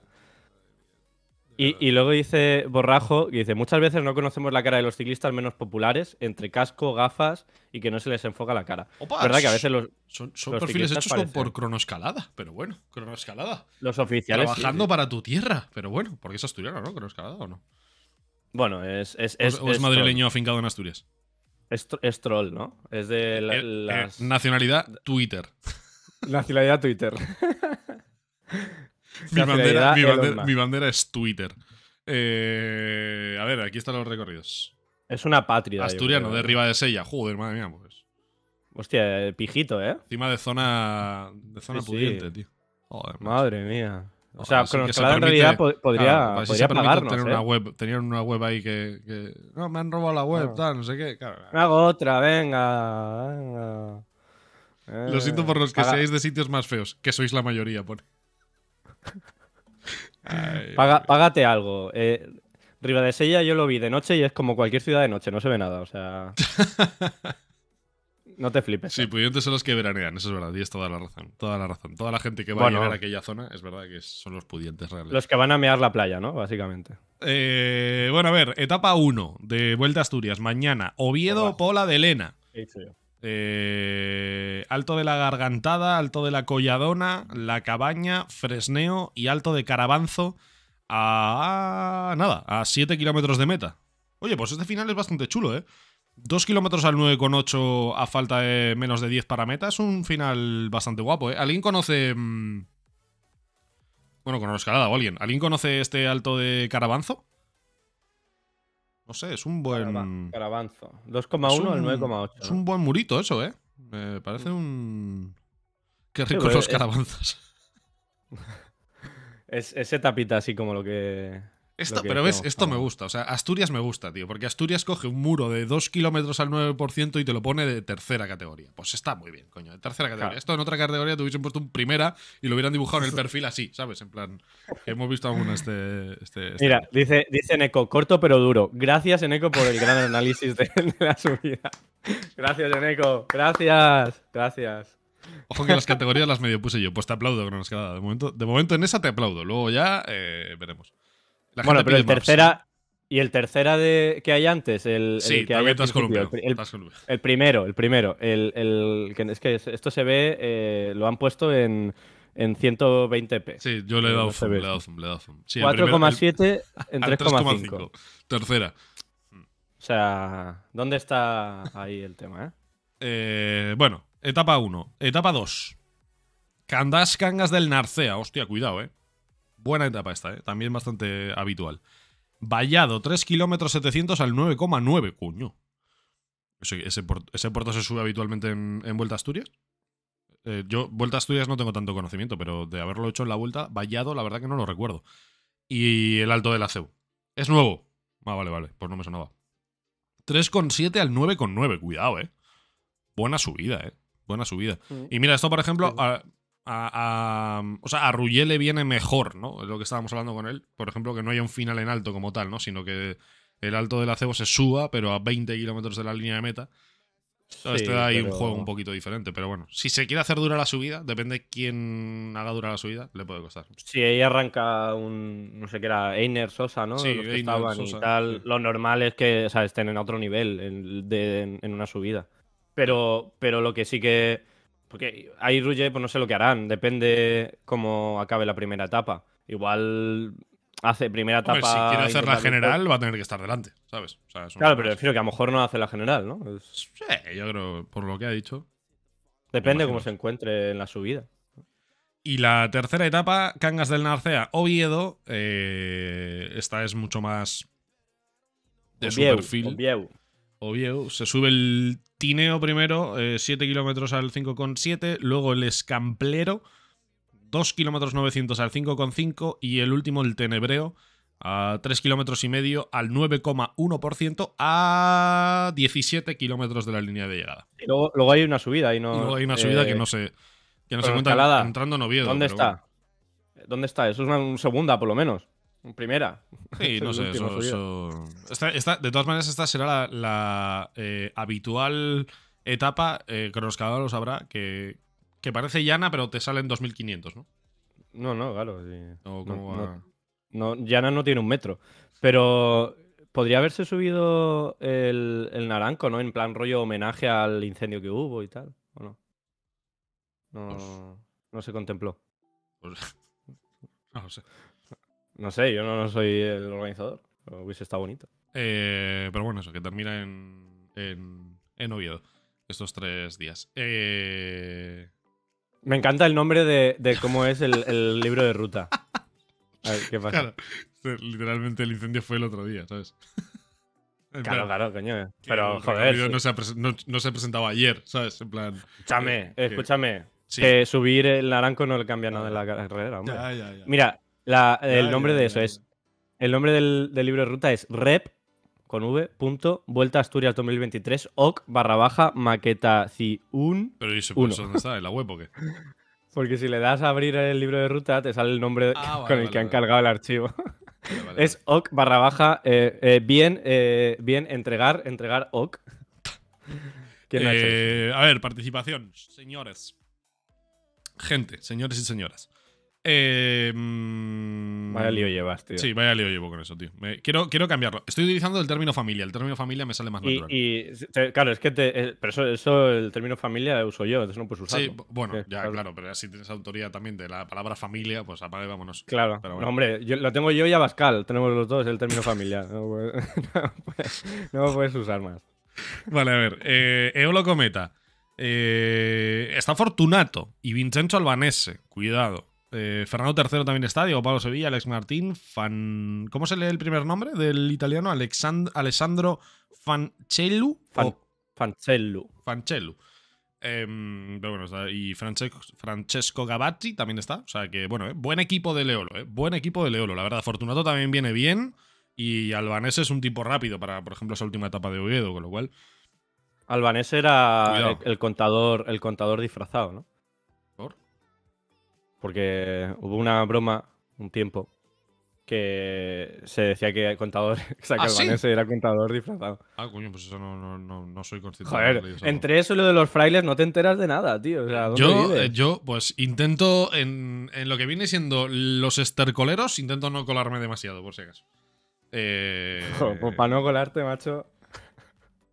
B: Y, luego dice Borrajo, y dice, muchas veces no conocemos la cara de los ciclistas menos populares, entre casco, gafas y que no se les enfoca la cara. ¿Verdad que a veces los... Son, son perfiles hechos por
A: cronoescalada, pero bueno, cronoescalada.
B: Los oficiales. Trabajando
A: para tu tierra, pero bueno, porque es asturiano, ¿no? Cronoscalada o no. Bueno, es... es, o, es, madrileño afincado en Asturias. Es, troll, ¿no? Es de eh, la, eh, eh, nacionalidad Twitter.
B: Nacionalidad Twitter.
A: mi, bandera, es Twitter. a ver, aquí están los recorridos. Es una patria. Asturiano, de Riva de Sella. Joder, madre mía, pues. Hostia, pijito, ¿eh? Encima de zona, de zona pudiente, tío.
B: madre mía. O ah, sea, con en realidad podría,
A: pagarnos. ¿eh? Tener, una web, ahí que, No, me han robado la web, tal, no sé qué. Claro,
B: me hago otra, venga. Lo siento por los que seáis
A: de sitios más feos, que sois la mayoría, pone.
B: págate algo. Eh, Sella yo lo vi de noche y es como cualquier ciudad de noche, no se ve nada, o sea.
A: No te flipes. Sí, eh. pudientes son los que veranean, eso es verdad, y es toda la razón. Toda la razón. Toda la gente que va a ir a aquella zona, es verdad que son los pudientes reales. Los que van
B: a mear la playa, ¿no? Básicamente.
A: Eh, bueno, a ver, etapa 1 de Vuelta a Asturias, mañana. Oviedo, Pola de Elena. Eh, alto de la Gargantada, Alto de la Colladona, La Cabaña, Fresneo y Alto de Carabanzo a... nada, a 7 kilómetros de meta. Oye, pues este final es bastante chulo, ¿eh? 2 kilómetros al 9,8 a falta de menos de 10 para meta. Es un final bastante guapo, ¿eh? ¿Alguien conoce... Mm, bueno, con escalada o alguien. ¿Alguien conoce este alto de Carabanzo? No sé, es un buen...
B: Carabanzo. 2,1 al 9,8. Es un buen murito eso, ¿eh? Me parece mm. un... Qué ricos los ese tapita así como lo que pero ves,
A: esto me gusta. O sea, Asturias me gusta, tío. Porque Asturias coge un muro de 2 kilómetros al 9% y te lo pone de tercera categoría. Pues está muy bien, coño. De tercera categoría. Esto en otra categoría te hubiesen puesto un primera y lo hubieran dibujado en el perfil así, ¿sabes? En plan, hemos visto alguna este,
B: este, este Mira, dice, dice corto pero duro. Gracias, Eneco, por el gran análisis de, la subida. Gracias, Eneco. Gracias. Gracias. Ojo que las
A: categorías las medio puse yo. Pues te aplaudo, nos De momento, de momento en esa te aplaudo. Luego ya
B: eh, veremos bueno, pero el tercera, y el tercera de, que hay antes, el, sí, el que el, primero, el primero. El, es que esto se ve, eh, lo han puesto en, 120p. Sí, yo le he eh, dado zoom, le he dado zoom, 4,7 en 3,5. Tercera. O sea, ¿dónde
A: está ahí el tema? Eh? bueno, etapa 1. Etapa 2. Candás Cangas del Narcea. Hostia, cuidado, eh. Buena etapa esta, ¿eh? también bastante habitual. Vallado, 3 kilómetros 700 al 9,9, coño. Ese, puerto se sube habitualmente en, Vuelta Asturias. Eh, yo, Vuelta Asturias no tengo tanto conocimiento, pero de haberlo hecho en la Vuelta, Vallado, la verdad que no lo recuerdo. Y el Alto de la Es nuevo. Ah, vale, vale, pues no me sonaba. 3,7 al 9,9, cuidado, eh. Buena subida, eh. Buena subida. Y mira, esto, por ejemplo, a, o sea, a le viene mejor, ¿no? lo que estábamos hablando con él. Por ejemplo, que no haya un final en alto como tal, ¿no? Sino que el alto del acebo se suba, pero a 20 kilómetros de la línea de meta. Entonces da ahí un juego un poquito diferente, pero bueno. Si se quiere hacer dura la subida, depende quién haga dura la subida, le puede costar.
B: Si ahí arranca un, no sé qué era, Einer Sosa, ¿no? Sí, Lo normal es que estén en otro nivel en, en una subida. Pero, pero lo que sí que porque ahí Ruge, pues no sé lo que harán, depende cómo acabe la primera etapa. Igual hace primera etapa. si quiere hacer la general, va a tener que
A: estar delante, ¿sabes? claro, pero
B: prefiero que a lo mejor no hace la general, ¿no? Sí, yo creo, por lo que ha dicho. Depende cómo se encuentre en la subida.
A: Y la tercera etapa, Cangas del Narcea, Oviedo. Eh, esta es mucho más de su perfil. Oviedo. Se sube el Tineo primero, 7 eh, kilómetros al 5,7, luego el Escamplero, 2 kilómetros 900 al 5,5 y el último, el Tenebreo, a 3 kilómetros y medio al 9,1% a 17 kilómetros de la línea de llegada.
B: Y luego, hay una subida. Y no, luego hay una subida que eh, no se, que no se cuenta entrando en Oviedo. ¿Dónde está? ¿Dónde está? Eso es una segunda, por lo menos. Primera. Sí, no sé, eso.
A: de todas maneras, esta será la, eh, habitual etapa, eh, los lo sabrá, que, parece llana, pero te salen 2500, ¿no?
B: No, no, claro. No, llana no tiene un metro. Pero podría haberse subido el, el, naranco, ¿no? En plan rollo homenaje al incendio que hubo y tal, ¿o no? No, pues no se contempló. no sé. No sé, yo no, soy el organizador. hubiese estado bonito.
A: Eh, pero bueno, eso, que termina en, en, en Oviedo estos tres días. Eh,
B: Me encanta el nombre de, cómo es el, libro de ruta. A ver, ¿qué pasa?
A: literalmente el incendio fue el otro día, ¿sabes? claro, claro, coño. Pero, joder. No, se no, presentaba ayer, ¿sabes? En plan. Escúchame, escúchame.
B: subir el naranco no le cambia nada en ah. la carrera. Hombre. Ya, ya, ya. Mira, el nombre de eso es. El nombre del, libro de ruta es rep con v vuelta Asturias 2023 oc barra baja maqueta si un. Pero eso la web o Porque si le das a abrir el libro de ruta te sale el nombre ah, con el que han cargado el archivo. es oc barra baja eh, eh, bien eh, bien entregar entregar oc. A ver
A: participación señores gente señores y señoras. Em, vaya lío llevas, tío. Sí, vaya lío llevo con eso, tío. quiero, quiero cambiarlo. Estoy utilizando el término familia. El término familia me sale más natural.
B: Y, claro, es que te, eh, pero eso, el término familia lo uso yo, entonces no puedes usarlo. Sí, bueno, ya, claro. pero
A: si tienes autoría también de la palabra familia, pues apague, vámonos. Claro. hombre,
B: yo, lo tengo yo y Abascal. Tenemos los dos el término familia. no, puedes, usar más.
A: Vale, a ver. Eolo eh, Cometa. Eh, está Fortunato y Vincenzo Albanese. Cuidado. Eh, Fernando III también está, Diego Pablo Sevilla, Alex Martín, Fan... ¿Cómo se lee el primer nombre del italiano? Alessandro Fancellu. Fancellu. Em, bueno, y Francesco, Francesco también está. O sea que, bueno, eh, buen equipo de Leolo, eh, buen equipo de Leolo. La verdad, Fortunato también viene bien. Y Albanese es un tipo rápido para, por ejemplo, esa última etapa de Oviedo, con lo cual.
B: Albanese era el, contador, el contador disfrazado, ¿no? Porque hubo una broma un tiempo que se decía que el contador, ¿Ah, que era contador disfrazado.
A: Ah, coño, pues eso no,
B: soy consciente. Joder, de eso. entre eso y lo de los frailes no te enteras de nada, tío. yo, eh, yo, pues
A: intento, en, lo que viene siendo los estercoleros, intento no colarme demasiado, por si acaso.
B: Eh, pues para no colarte, macho.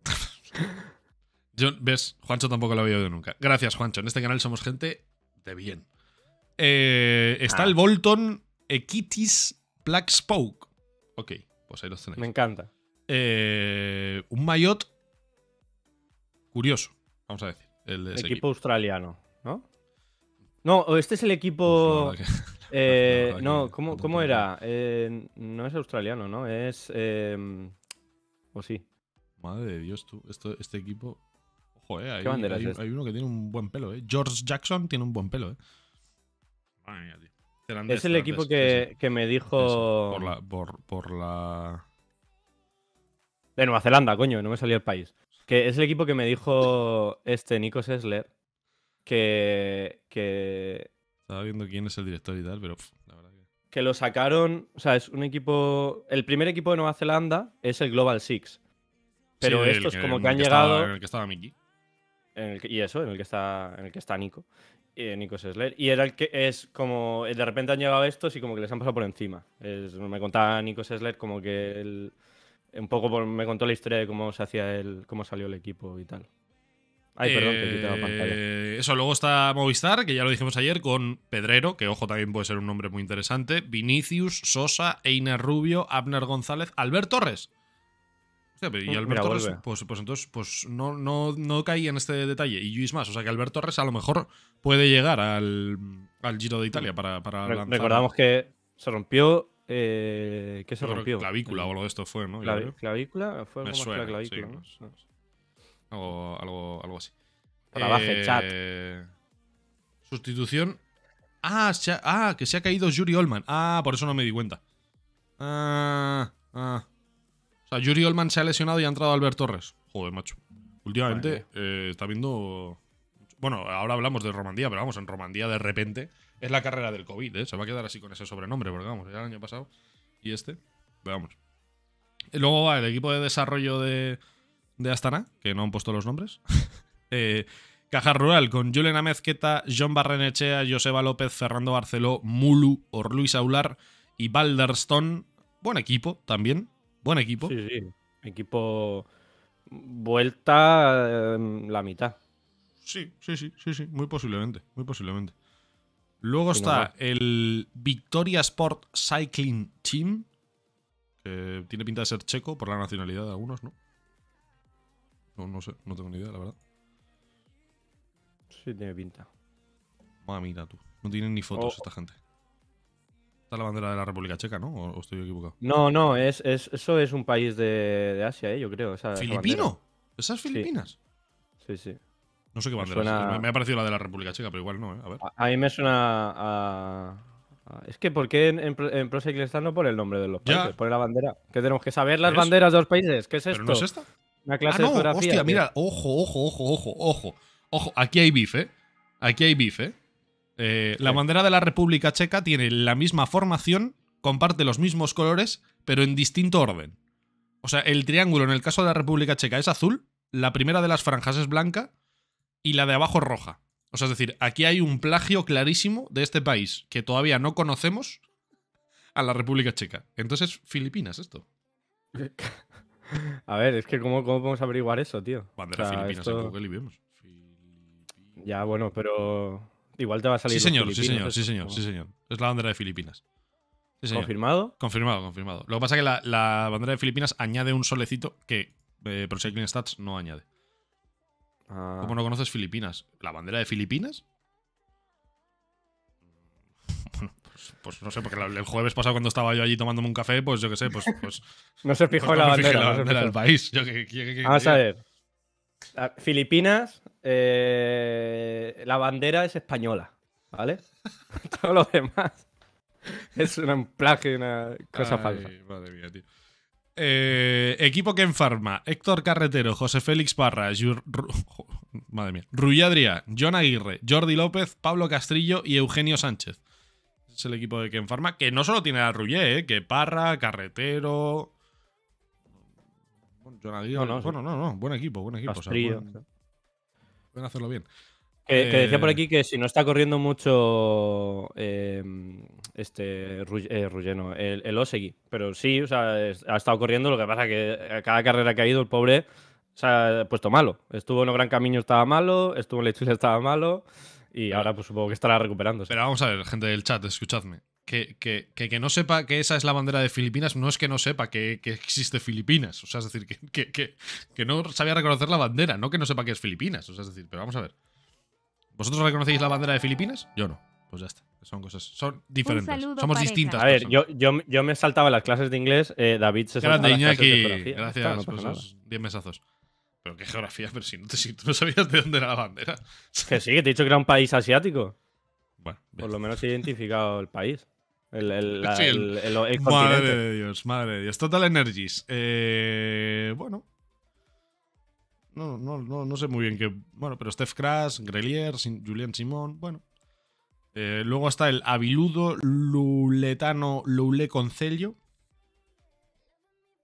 A: yo, ves, Juancho tampoco lo había oído nunca. Gracias, Juancho. En este canal somos gente de bien. Eh, está ah. el Bolton Equitis Black Spoke. Ok, pues ahí los tenéis. Me encanta. Eh, un Mayotte curioso, vamos a decir. El equipo,
B: australiano, ¿no? No, este es el equipo. Eh, no, ¿cómo, era? no es australiano, ¿no? Es. Em, ¿O sí? Madre de Dios, tú. este equipo. Hay, hay, uno
A: que tiene un buen pelo, eh. George Jackson tiene un buen pelo, eh es el equipo que, me dijo.
B: Por la, De Nueva Zelanda, coño, no me salió el país. Que es el equipo que me dijo este Nico Sessler que. que... Estaba viendo quién es el director y tal, pero que. lo sacaron. O sea, es un equipo. El primer equipo de Nueva Zelanda es el Global Six. Pero estos, como que han llegado. en el que estaba Mickey. y eso, en el que está, en el que está Nico eh, Nico Sessler. Y era el que es como, eh, de repente han llegado estos y como que les han pasado por encima. me contaba Nico Sessler como que él, un poco me contó la historia de cómo se hacía el, cómo salió el equipo y tal. Ay, perdón, que pantalla.
A: Eh, eso, luego está Movistar, que ya lo dijimos ayer, con Pedrero, que ojo también puede ser un nombre muy interesante, Vinicius, Sosa, Einer Rubio, Abner González, Albert Torres y Alberto Torres, pues, pues, entonces, pues no, no, no en este detalle. Y Luis más, o sea que Alberto Torres a lo mejor puede llegar al, Giro de Italia para, para Recordamos
B: que se rompió. Eh,
A: ¿Qué se rompió? Clavícula o algo de esto fue, ¿no? clavícula, fue algo clavícula. ¿no? algo, algo, así. chat. Eh, sustitución. Ah, ah, que se ha caído Yuri Olman. Ah, por eso no me di cuenta. Ah, ah. O sea, Yuri Olman se ha lesionado y ha entrado Albert Torres. Joder, macho. Últimamente eh, está viendo. Bueno, ahora hablamos de Romandía, pero vamos, en Romandía de repente es la carrera del COVID, ¿eh? Se va a quedar así con ese sobrenombre, porque vamos, ya el año pasado y este. Veamos. luego va el equipo de desarrollo de, Astana, que no han puesto los nombres. Eh, Caja Rural con Juliana Mezqueta, John Barrenechea, Joseba López, Fernando Barceló, Mulu, Orluis Aular y Balderstone. Buen equipo también. Buen equipo. Sí, sí. Equipo vuelta em, la mitad. Sí, sí, sí, sí, sí, muy posiblemente, muy posiblemente. Luego está el Victoria Sport Cycling Team, que tiene pinta de ser checo por la nacionalidad de algunos, ¿no? No, no sé, no tengo ni idea, la verdad. Sí, tiene pinta. Mamita, tú. No tienen ni fotos oh. esta gente. Está la bandera de la República Checa, ¿no? ¿O, estoy equivocado?
B: No, no, eso es un país de, Asia, eh, yo creo. ¿Filipino? ¿Esas Filipinas? Sí, sí. No sé qué bandera me, es. me ha parecido la de
A: la República Checa, pero igual no, ¿eh? A ver.
B: A, mí me suena a, es que, ¿por qué en, en, en no pone el nombre de los países? Pone la bandera. Que tenemos que saber las banderas de los países. ¿Qué es esto? ¿Pero no es esta? Una ah, clase ah, de geografía. Hostia, mira,
A: ojo, ojo, ojo, ojo, ojo. Ojo, aquí hay bife. ¿eh? Aquí hay bife. ¿eh? Eh, la bandera de la República Checa tiene la misma formación, comparte los mismos colores, pero en distinto orden. O sea, el triángulo en el caso de la República Checa es azul, la primera de las franjas es blanca y la de abajo es roja. O sea, es decir, aquí hay un plagio clarísimo de este país que todavía no conocemos a la República Checa. Entonces, Filipinas esto.
B: A ver, es que ¿cómo, cómo podemos averiguar eso, tío? Bandera Filipinas, esto... que Ya, bueno, pero Igual te va a salir. Sí, señor, sí, señor, sí, señor, sí, señor.
A: Es la bandera de Filipinas. ¿Confirmado? Confirmado, confirmado. Lo que pasa es que la, bandera de Filipinas añade un solecito que eh, Pro Stats no añade. Ah. ¿Cómo no conoces Filipinas? ¿La bandera de Filipinas? Bueno, pues, pues, no sé, porque el jueves pasado cuando estaba yo allí tomándome un café, pues yo qué sé, pues. pues no se fijó pues en la, bandera, del país. Vamos a ver.
B: Filipinas, eh, la bandera es española, ¿vale? Todo lo demás es un plagio una cosa falsa. Madre mía, tío.
A: Eh, equipo que enfarma: Héctor Carretero, José Félix Parra madre mía, Rui Adria, John Aguirre, Jordi López, Pablo Castrillo y Eugenio Sánchez. Es el equipo de que Farma, que no solo tiene a Rui, eh, que Parra, Carretero, bueno, no, no, buen equipo, buen equipo.
C: Pueden hacerlo bien. Que, decía por eh,
B: aquí que si no está corriendo mucho em, este Rulleno, eh, el, el Osegui. Pero sí, o sea, ha estado corriendo. Lo que pasa que eh, cada carrera que ha ido, el pobre se ha puesto malo. Estuvo en el Gran Camino, estaba malo. Estuvo en Lechile, estaba malo. Y ahora, pues supongo que estará recuperándose.
A: Pero vamos a ver, gente del chat, escuchadme que, que, no sepa que esa es la bandera de Filipinas no es que no sepa que, existe Filipinas. O sea, es decir, que, no sabía reconocer la bandera, no que no sepa que es Filipinas. O sea, es decir, pero vamos a ver. ¿Vosotros reconocéis la bandera de Filipinas? Yo no. Pues ya está. Son cosas. Son
B: diferentes. Somos distintas. A ver, yo, yo, yo me saltaba las clases de inglés. Eh, David se saltaba. de las Gracias 10
A: pues, mesazos. Pero qué geografía, pero si no, te, tú no sabías de dónde era la bandera.
B: Que sí, que te he dicho que era un país asiático. Bueno, por lo menos he identificado el país. El, madre de Dios,
A: madre de Dios. Total Energies. Eh, bueno. No, no, no, no, sé muy bien qué. Bueno, pero Steph Crash, Grelier, Julian Simón, bueno. Eh, luego está el Aviludo Luletano Lule Concello.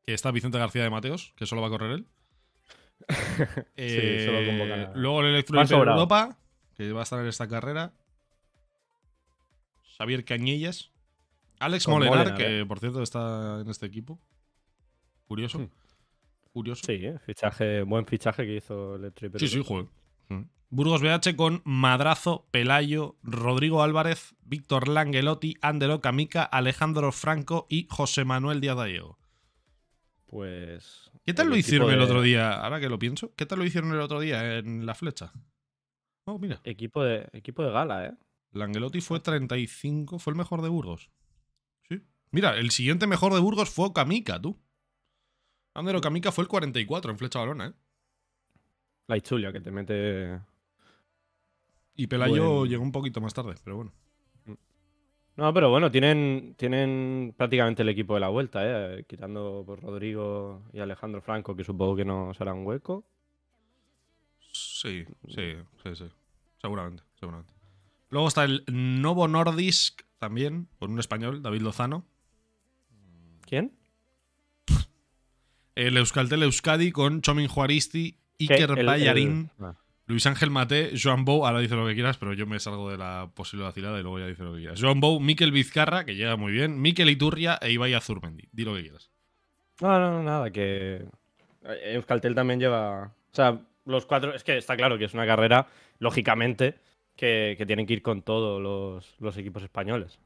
A: Que está Vicente García de Mateos, que solo va a correr él. Eh, luego el Electrolyte de Europa, que va a estar en esta carrera. Javier Cañellas, Alex Molenar, que eh. por cierto está en
B: este equipo. Curioso. Hmm. Curioso. Sí, eh, fichaje, buen fichaje que hizo el Triple. Sí, sí, juego. Hmm.
A: Burgos BH con Madrazo, Pelayo, Rodrigo Álvarez, Víctor Langelotti, Andelo Camica, Alejandro Franco y José Manuel Díaz
B: Pues.
A: ¿Qué tal lo hicieron el otro día? Ahora que lo pienso, ¿qué tal lo hicieron el otro día en la flecha? Oh, mira. Equipo de, equipo de gala, ¿eh? Langelotti fue 35, fue el mejor de Burgos. Mira, el siguiente mejor de Burgos fue Okamika, tú. Andero, Okamika fue el 44 en flecha balona, ¿eh?
B: La Ichulia, que te mete. Y Pelayo llegó un poquito más tarde, pero bueno. No, pero bueno, tienen, tienen prácticamente el equipo de la vuelta, ¿eh? quitando por Rodrigo y Alejandro Franco, que supongo que será un hueco.
A: Sí, sí, sí, sí. Seguramente, seguramente. Luego está el Novo Nordisk también, con un español, David Lozano. ¿Quién? El Euskaltel Euskadi con Chomin Juaristi, Iker Bayarín, Luis Ángel Mate, Joan Bou. Ahora dice lo que quieras, pero yo me salgo de la posible vacilada y luego ya dice lo que quieras. Joan Bou, Miquel Vizcarra, que llega muy bien, Miquel Iturria e Ibai Azurmendi. Di lo que quieras.
B: No, no, no, nada, que. Eh, Euskaltel también lleva. O sea, los cuatro. Es que está claro que es una carrera, lógicamente, que, tienen que ir con todos los, equipos españoles.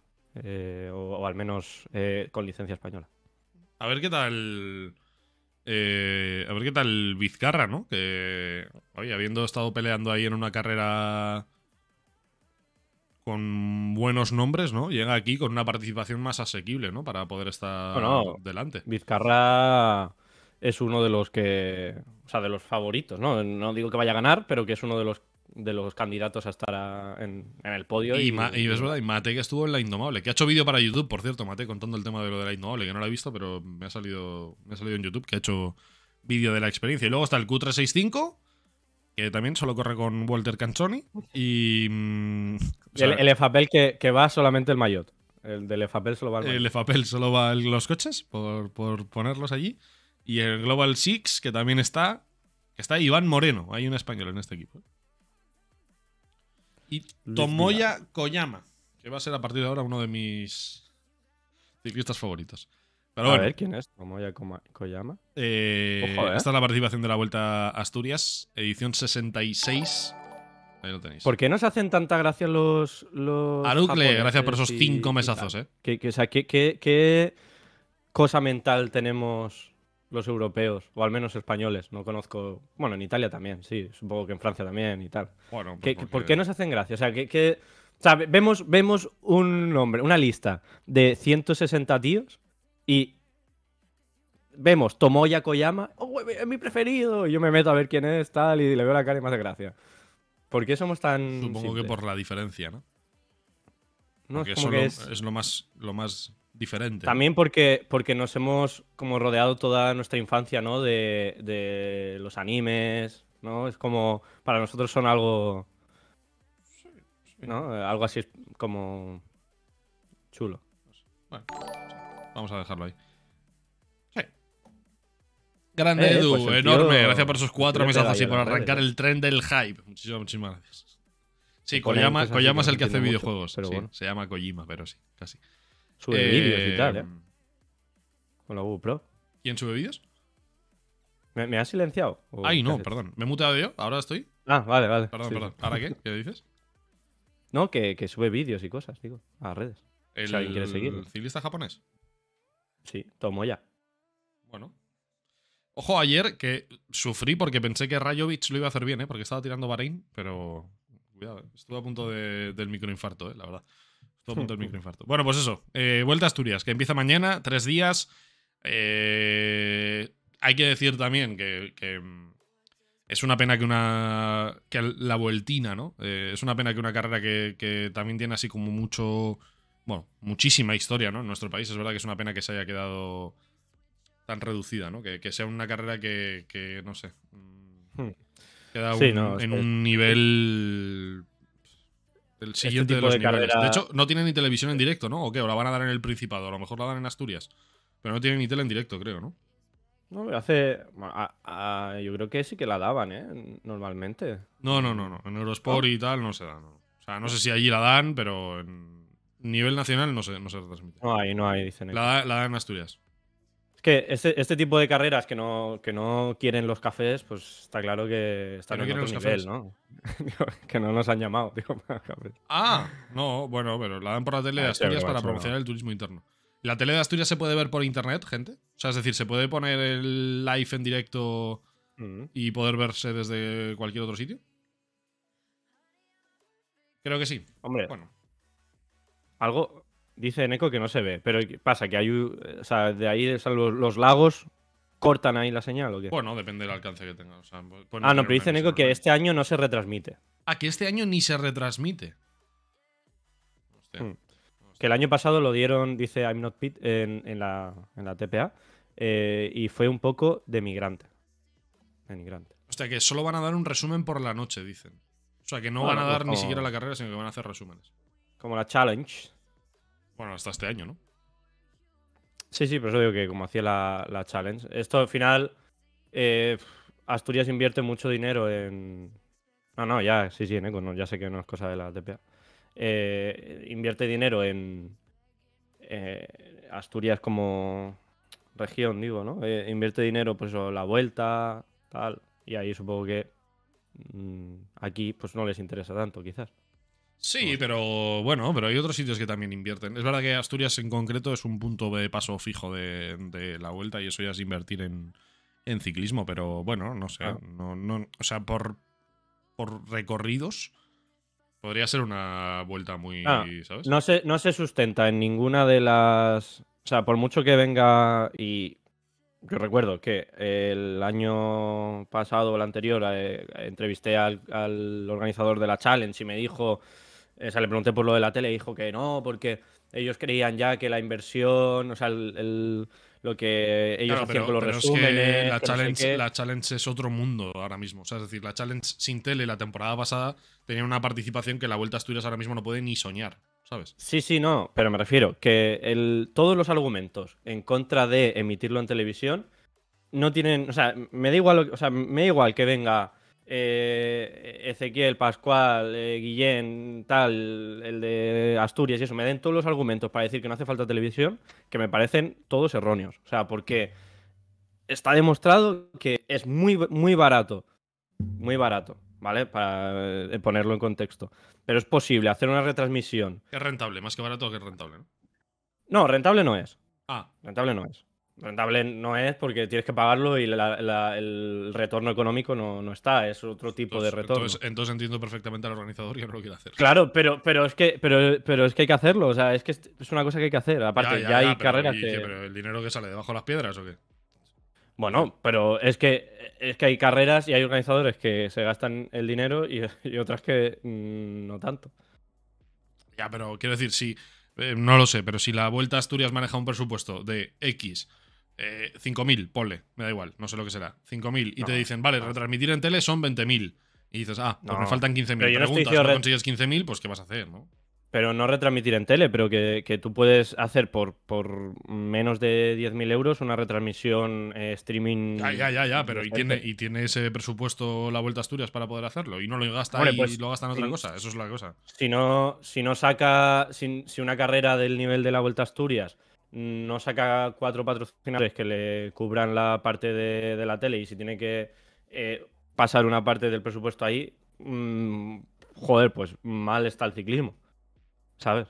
B: Eh, o, al menos eh, con licencia española.
A: A ver qué tal. Eh, a ver qué tal Vizcarra, ¿no? Que, oye, habiendo estado peleando ahí en una carrera con buenos nombres, ¿no? Llega aquí con una participación más asequible, ¿no? Para poder estar
B: delante. Vizcarra es uno de los que. O sea, de los favoritos, ¿no? No digo que vaya a ganar, pero que es uno de los de los candidatos a estar en, el podio. Y, es verdad,
A: y Mate que estuvo en la Indomable, que ha hecho vídeo para YouTube, por cierto, Mate, contando el tema de lo de la Indomable, que no lo he visto, pero me ha salido, me ha salido en YouTube, que ha hecho vídeo de la experiencia. Y luego está el Q365,
B: que también solo corre con Walter Canzoni. Y. Mm, el, el que, que, va solamente el Mayotte. El del EFAPEL solo va el El
A: solo va los coches, por, por ponerlos allí. Y el Global Six, que también está. Está Iván Moreno, hay un español en este equipo. Y Tomoya Koyama, que va a ser a partir de ahora uno de mis ciclistas favoritos. Pero a ver,
B: ¿quién es Tomoya Koyama? Eh, ¿eh? esta es
A: la participación de la Vuelta a Asturias, edición 66. Ahí lo tenéis. ¿Por qué no
B: se hacen tanta gracia los. los Arucle, gracias por esos cinco mesazos, ¿eh? qué cosa mental tenemos los europeos, o al menos españoles. No conozco. Bueno, en Italia también, sí, supongo que en Francia también y tal. Bueno, pues ¿Por qué nos hacen gracia? O sea, que. vemos, vemos un nombre, una lista de 160 tíos y vemos Tomoya Koyama, oh, es mi preferido, y yo me meto a ver quién es, tal, y le veo la cara y me hace gracia. ¿Por qué somos tan. Supongo que por
A: la diferencia, ¿no?
B: Porque eso es...
A: es, lo, más, lo más diferente. También
B: porque, porque nos hemos como rodeado toda nuestra infancia, ¿no? De, los animes, ¿no? Es como, para nosotros son algo, ¿no? Algo así como chulo. Bueno, vamos a dejarlo ahí.
A: Grande eh, Edu, pues enorme. gracias por esos cuatro meses así, por arrancar el tren del hype. Muchísimas, gracias. Sí, Koyama, es el que hace videojuegos. Se llama Kojima, pero sí, casi. Sube vídeos y tal, ¿eh? Em,
B: Con la Upro. ¿Quién sube vídeos? ¿Me, ha has silenciado? Ay, no, perdón. ¿Me he muteado yo? ¿Ahora estoy? Ah, vale, vale. Perdón, perdón. ¿Ahora qué? ¿Qué dices? No, que, sube vídeos y cosas, digo, a redes. El,
A: ciclista japonés?
B: Sí, Tomoya.
A: Bueno. Ojo, ayer que sufrí porque pensé que Rayovic lo iba a hacer bien, ¿eh? porque estaba tirando Bahrein, pero cuidado, estuve a punto de, del microinfarto, ¿eh? la verdad punto el microinfarto. Bueno, pues eso. Eh, vuelta a Asturias, que empieza mañana, tres días. Eh, hay que decir también que, mm, es una pena que una. que la vueltina, ¿no? Eh, es una pena que una carrera que, también tiene así como mucho. Bueno, muchísima historia, ¿no? En nuestro país. Es verdad que es una pena que se haya quedado tan reducida, ¿no? Que, sea una carrera que, no sé. Mm, hmm. Queda en un nivel el siguiente este de, los niveles. de hecho, no tienen ni televisión en directo, ¿no? ¿O qué? ¿O la van a dar en el Principado? A lo mejor la dan en Asturias. Pero no tiene ni tele en directo, creo, ¿no?
B: No, hace. yo creo que sí que la daban, ¿eh? Normalmente.
A: No, no, no, no. En Eurosport ah. y tal no se da. No. O sea, no sé si allí la dan, pero en nivel nacional no se, no se transmite. No ahí no hay, dicen. La, la dan en Asturias.
B: Es que este, este, tipo de carreras que no, que no quieren los cafés, pues está claro que están en no otro nivel, ¿no? que no nos han llamado,
A: Ah, no, bueno, pero la dan por la tele de ah, Asturias para promocionar el turismo interno. ¿La tele de Asturias se puede ver por internet, gente? O sea, es decir, ¿se puede poner el live en directo mm. y poder verse desde
B: cualquier otro sitio?
A: Creo que sí. Hombre. Bueno.
B: Algo, Dice Neko que no se ve, pero pasa que hay, o sea, de ahí los, lagos cortan ahí la señal o qué? Bueno,
A: depende del alcance que tenga. Pues, pues ah, no, pero dice
B: Neko que este año no se retransmite.
A: Ah, que este año ni se retransmite.
B: Hmm. Que el año pasado lo dieron, dice I'm Not Pit, en, la, TPA, eh, y fue un poco de migrante. De migrante.
A: O sea, que solo van a dar un
B: resumen por la noche, dicen.
A: O sea, que no ah, van a dar pues ni siquiera la carrera, sino que van a hacer resúmenes. Como
B: la challenge. Bueno, hasta este año, ¿no? Sí, sí, pero eso digo que como hacía la, la challenge. Esto al final, eh, Asturias invierte mucho dinero en... No, no, ya, sí, sí, ya sé que no es cosa de la TPA. Eh, invierte dinero en... Eh, Asturias como región, digo, ¿no? invierte dinero, pues, la vuelta, tal. Y ahí supongo que mm, aquí, pues, no les interesa tanto, quizás.
A: Sí, pero bueno, pero hay otros sitios que también invierten. Es verdad que Asturias en concreto es un punto de paso fijo de, la vuelta y eso ya es invertir en, ciclismo, pero bueno, no sé. Ah. o sea, por, recorridos podría ser una vuelta muy. Ah, ¿sabes? No
B: se, no se sustenta en ninguna de las. O sea, por mucho que venga y. Yo recuerdo que el año pasado o el anterior eh, entrevisté al, organizador de la Challenge y me dijo o sea, le pregunté por lo de la tele y dijo que no, porque ellos creían ya que la inversión, o sea, lo que ellos hacían con los resúmenes. que la,
A: challenge, es otro mundo ahora mismo. O sea, es decir, la Challenge sin tele la temporada pasada tenía una participación que la Vuelta a Asturias ahora mismo no puede ni soñar. ¿Sabes?
B: Sí, sí, no, pero me refiero que todos los argumentos en contra de emitirlo en televisión no tienen, o sea, me da igual, o sea, me da igual que venga eh, Ezequiel, Pascual, eh, Guillén, tal, el de Asturias y eso, me den todos los argumentos para decir que no hace falta televisión, que me parecen todos erróneos. O sea, porque está demostrado que es muy, muy barato, muy barato, ¿vale? Para eh, ponerlo en contexto. Pero es posible hacer una retransmisión.
A: Es rentable, más que barato que rentable, ¿no?
B: No, rentable no es. Ah. Rentable no es. Rentable no es porque tienes que pagarlo y el retorno económico no, está, es otro tipo de retorno.
A: Entonces, entiendo perfectamente al organizador que no lo quiere hacer.
B: Claro, pero, pero, es que, pero, pero es que hay que hacerlo, o sea, es que es una cosa que hay que hacer. Aparte, ya, hay carreras que... ¿Pero el dinero que sale debajo de las piedras o qué? Bueno, pero es que, es que hay carreras y hay organizadores que se gastan el dinero y, otras que mm, no tanto. Ya,
A: pero quiero decir, si, eh, no lo sé, pero si la Vuelta a Asturias maneja un presupuesto de X eh, 5.000, ponle, me da igual, no sé lo que será, 5.000, y te dicen, vale, retransmitir en tele son 20.000. Y dices, ah, pues me faltan 15.000. Preguntas, no, consigues 15.000, pues ¿qué vas a hacer, no?
B: Pero no retransmitir en tele, pero que, tú puedes hacer por, por menos de 10.000 euros una retransmisión eh, streaming. Ya, ya, ya,
A: ya pero ¿y tiene, ¿y tiene ese presupuesto la Vuelta a
B: Asturias para poder
A: hacerlo? Y no lo gasta pues, y lo gasta en otra cosa, eso es la cosa.
B: Si no, si no saca, si, si una carrera del nivel de la Vuelta a Asturias no saca cuatro patrocinadores que le cubran la parte de, la tele y si tiene que eh, pasar una parte del presupuesto ahí, mm, joder, pues mal está el ciclismo. ¿Sabes?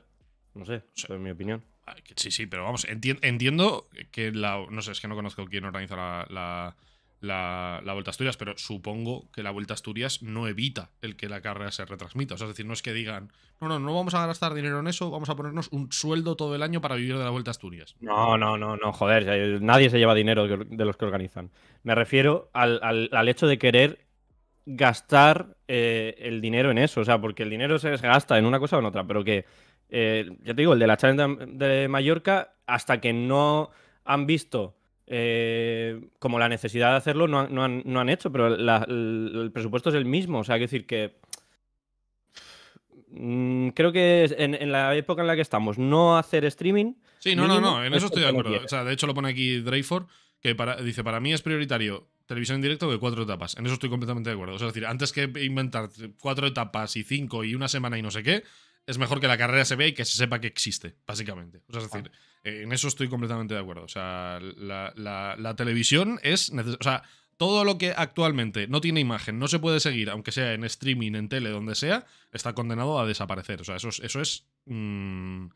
B: No sé, sí. es pues, mi opinión. Ah, sí, sí, pero vamos, entiendo que la.
A: No sé, es que no conozco quién organiza la la, Vuelta a Asturias, pero supongo que la Vuelta a Asturias no evita el que la carrera se retransmita. O sea, es decir, no es que digan, no, no, no vamos a gastar dinero en eso, vamos a ponernos un sueldo todo el año para vivir de la Vuelta a Asturias. No,
B: no, no, no, joder, nadie se lleva dinero de los que organizan. Me refiero al, hecho de querer gastar eh, el dinero en eso, o sea, porque el dinero se gasta en una cosa o en otra, pero que, eh, ya te digo, el de la Challenge de Mallorca, hasta que no han visto eh, como la necesidad de hacerlo, no, han, hecho, pero el, presupuesto es el mismo. O sea, hay que decir que. Mm, creo que en, en, la época en la que estamos, no hacer streaming. Sí, no, no, no, en eso estoy de acuerdo. O sea, de hecho lo pone aquí
A: Drayford, que dice: Para mí es prioritario televisión en directo de cuatro etapas. En eso estoy completamente de acuerdo. O sea, es decir, antes que inventar cuatro etapas y cinco y una semana y no sé qué, es mejor que la carrera se vea y que se sepa que existe, básicamente. O sea, es decir, eh, en eso estoy completamente de acuerdo. O sea, la, televisión es O sea, todo lo que actualmente no tiene imagen, no se puede seguir, aunque sea en streaming, en tele, donde sea, está condenado a desaparecer. O sea, eso es, eso es
B: mm,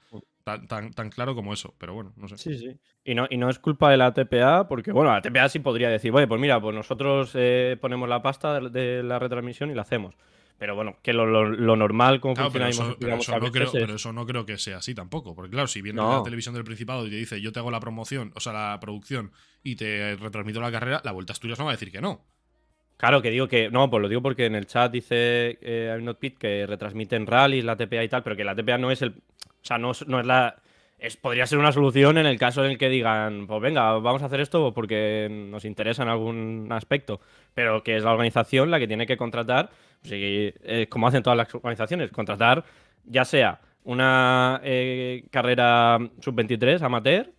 B: tan, tan, claro como eso. Pero bueno, no sé. Sí, sí. Y no, y no es culpa de la TPA, porque bueno, la TPA sí podría decir, oye, pues mira, pues nosotros eh, ponemos la pasta de la retransmisión y la hacemos. Pero bueno, que lo, lo, normal como claro, pero, eso, pero, eso
A: no creo, que sea así tampoco. Porque claro, si viene la televisión del Principado y te dice yo te hago la promoción, o sea, la producción y te retransmito la carrera, la Vuelta a Asturias no va a decir que no.
B: Claro, que digo que. No, pues lo digo porque en el chat dice eh, I'm not Pit que retransmiten rallies, la TPA y tal, pero que la TPA no es el. O sea, no, no es la podría ser una solución en el caso en el que digan, pues venga, vamos a hacer esto porque nos interesa en algún aspecto, pero que es la organización la que tiene que contratar, pues, eh, como hacen todas las organizaciones, contratar ya sea una eh, carrera sub-23 amateur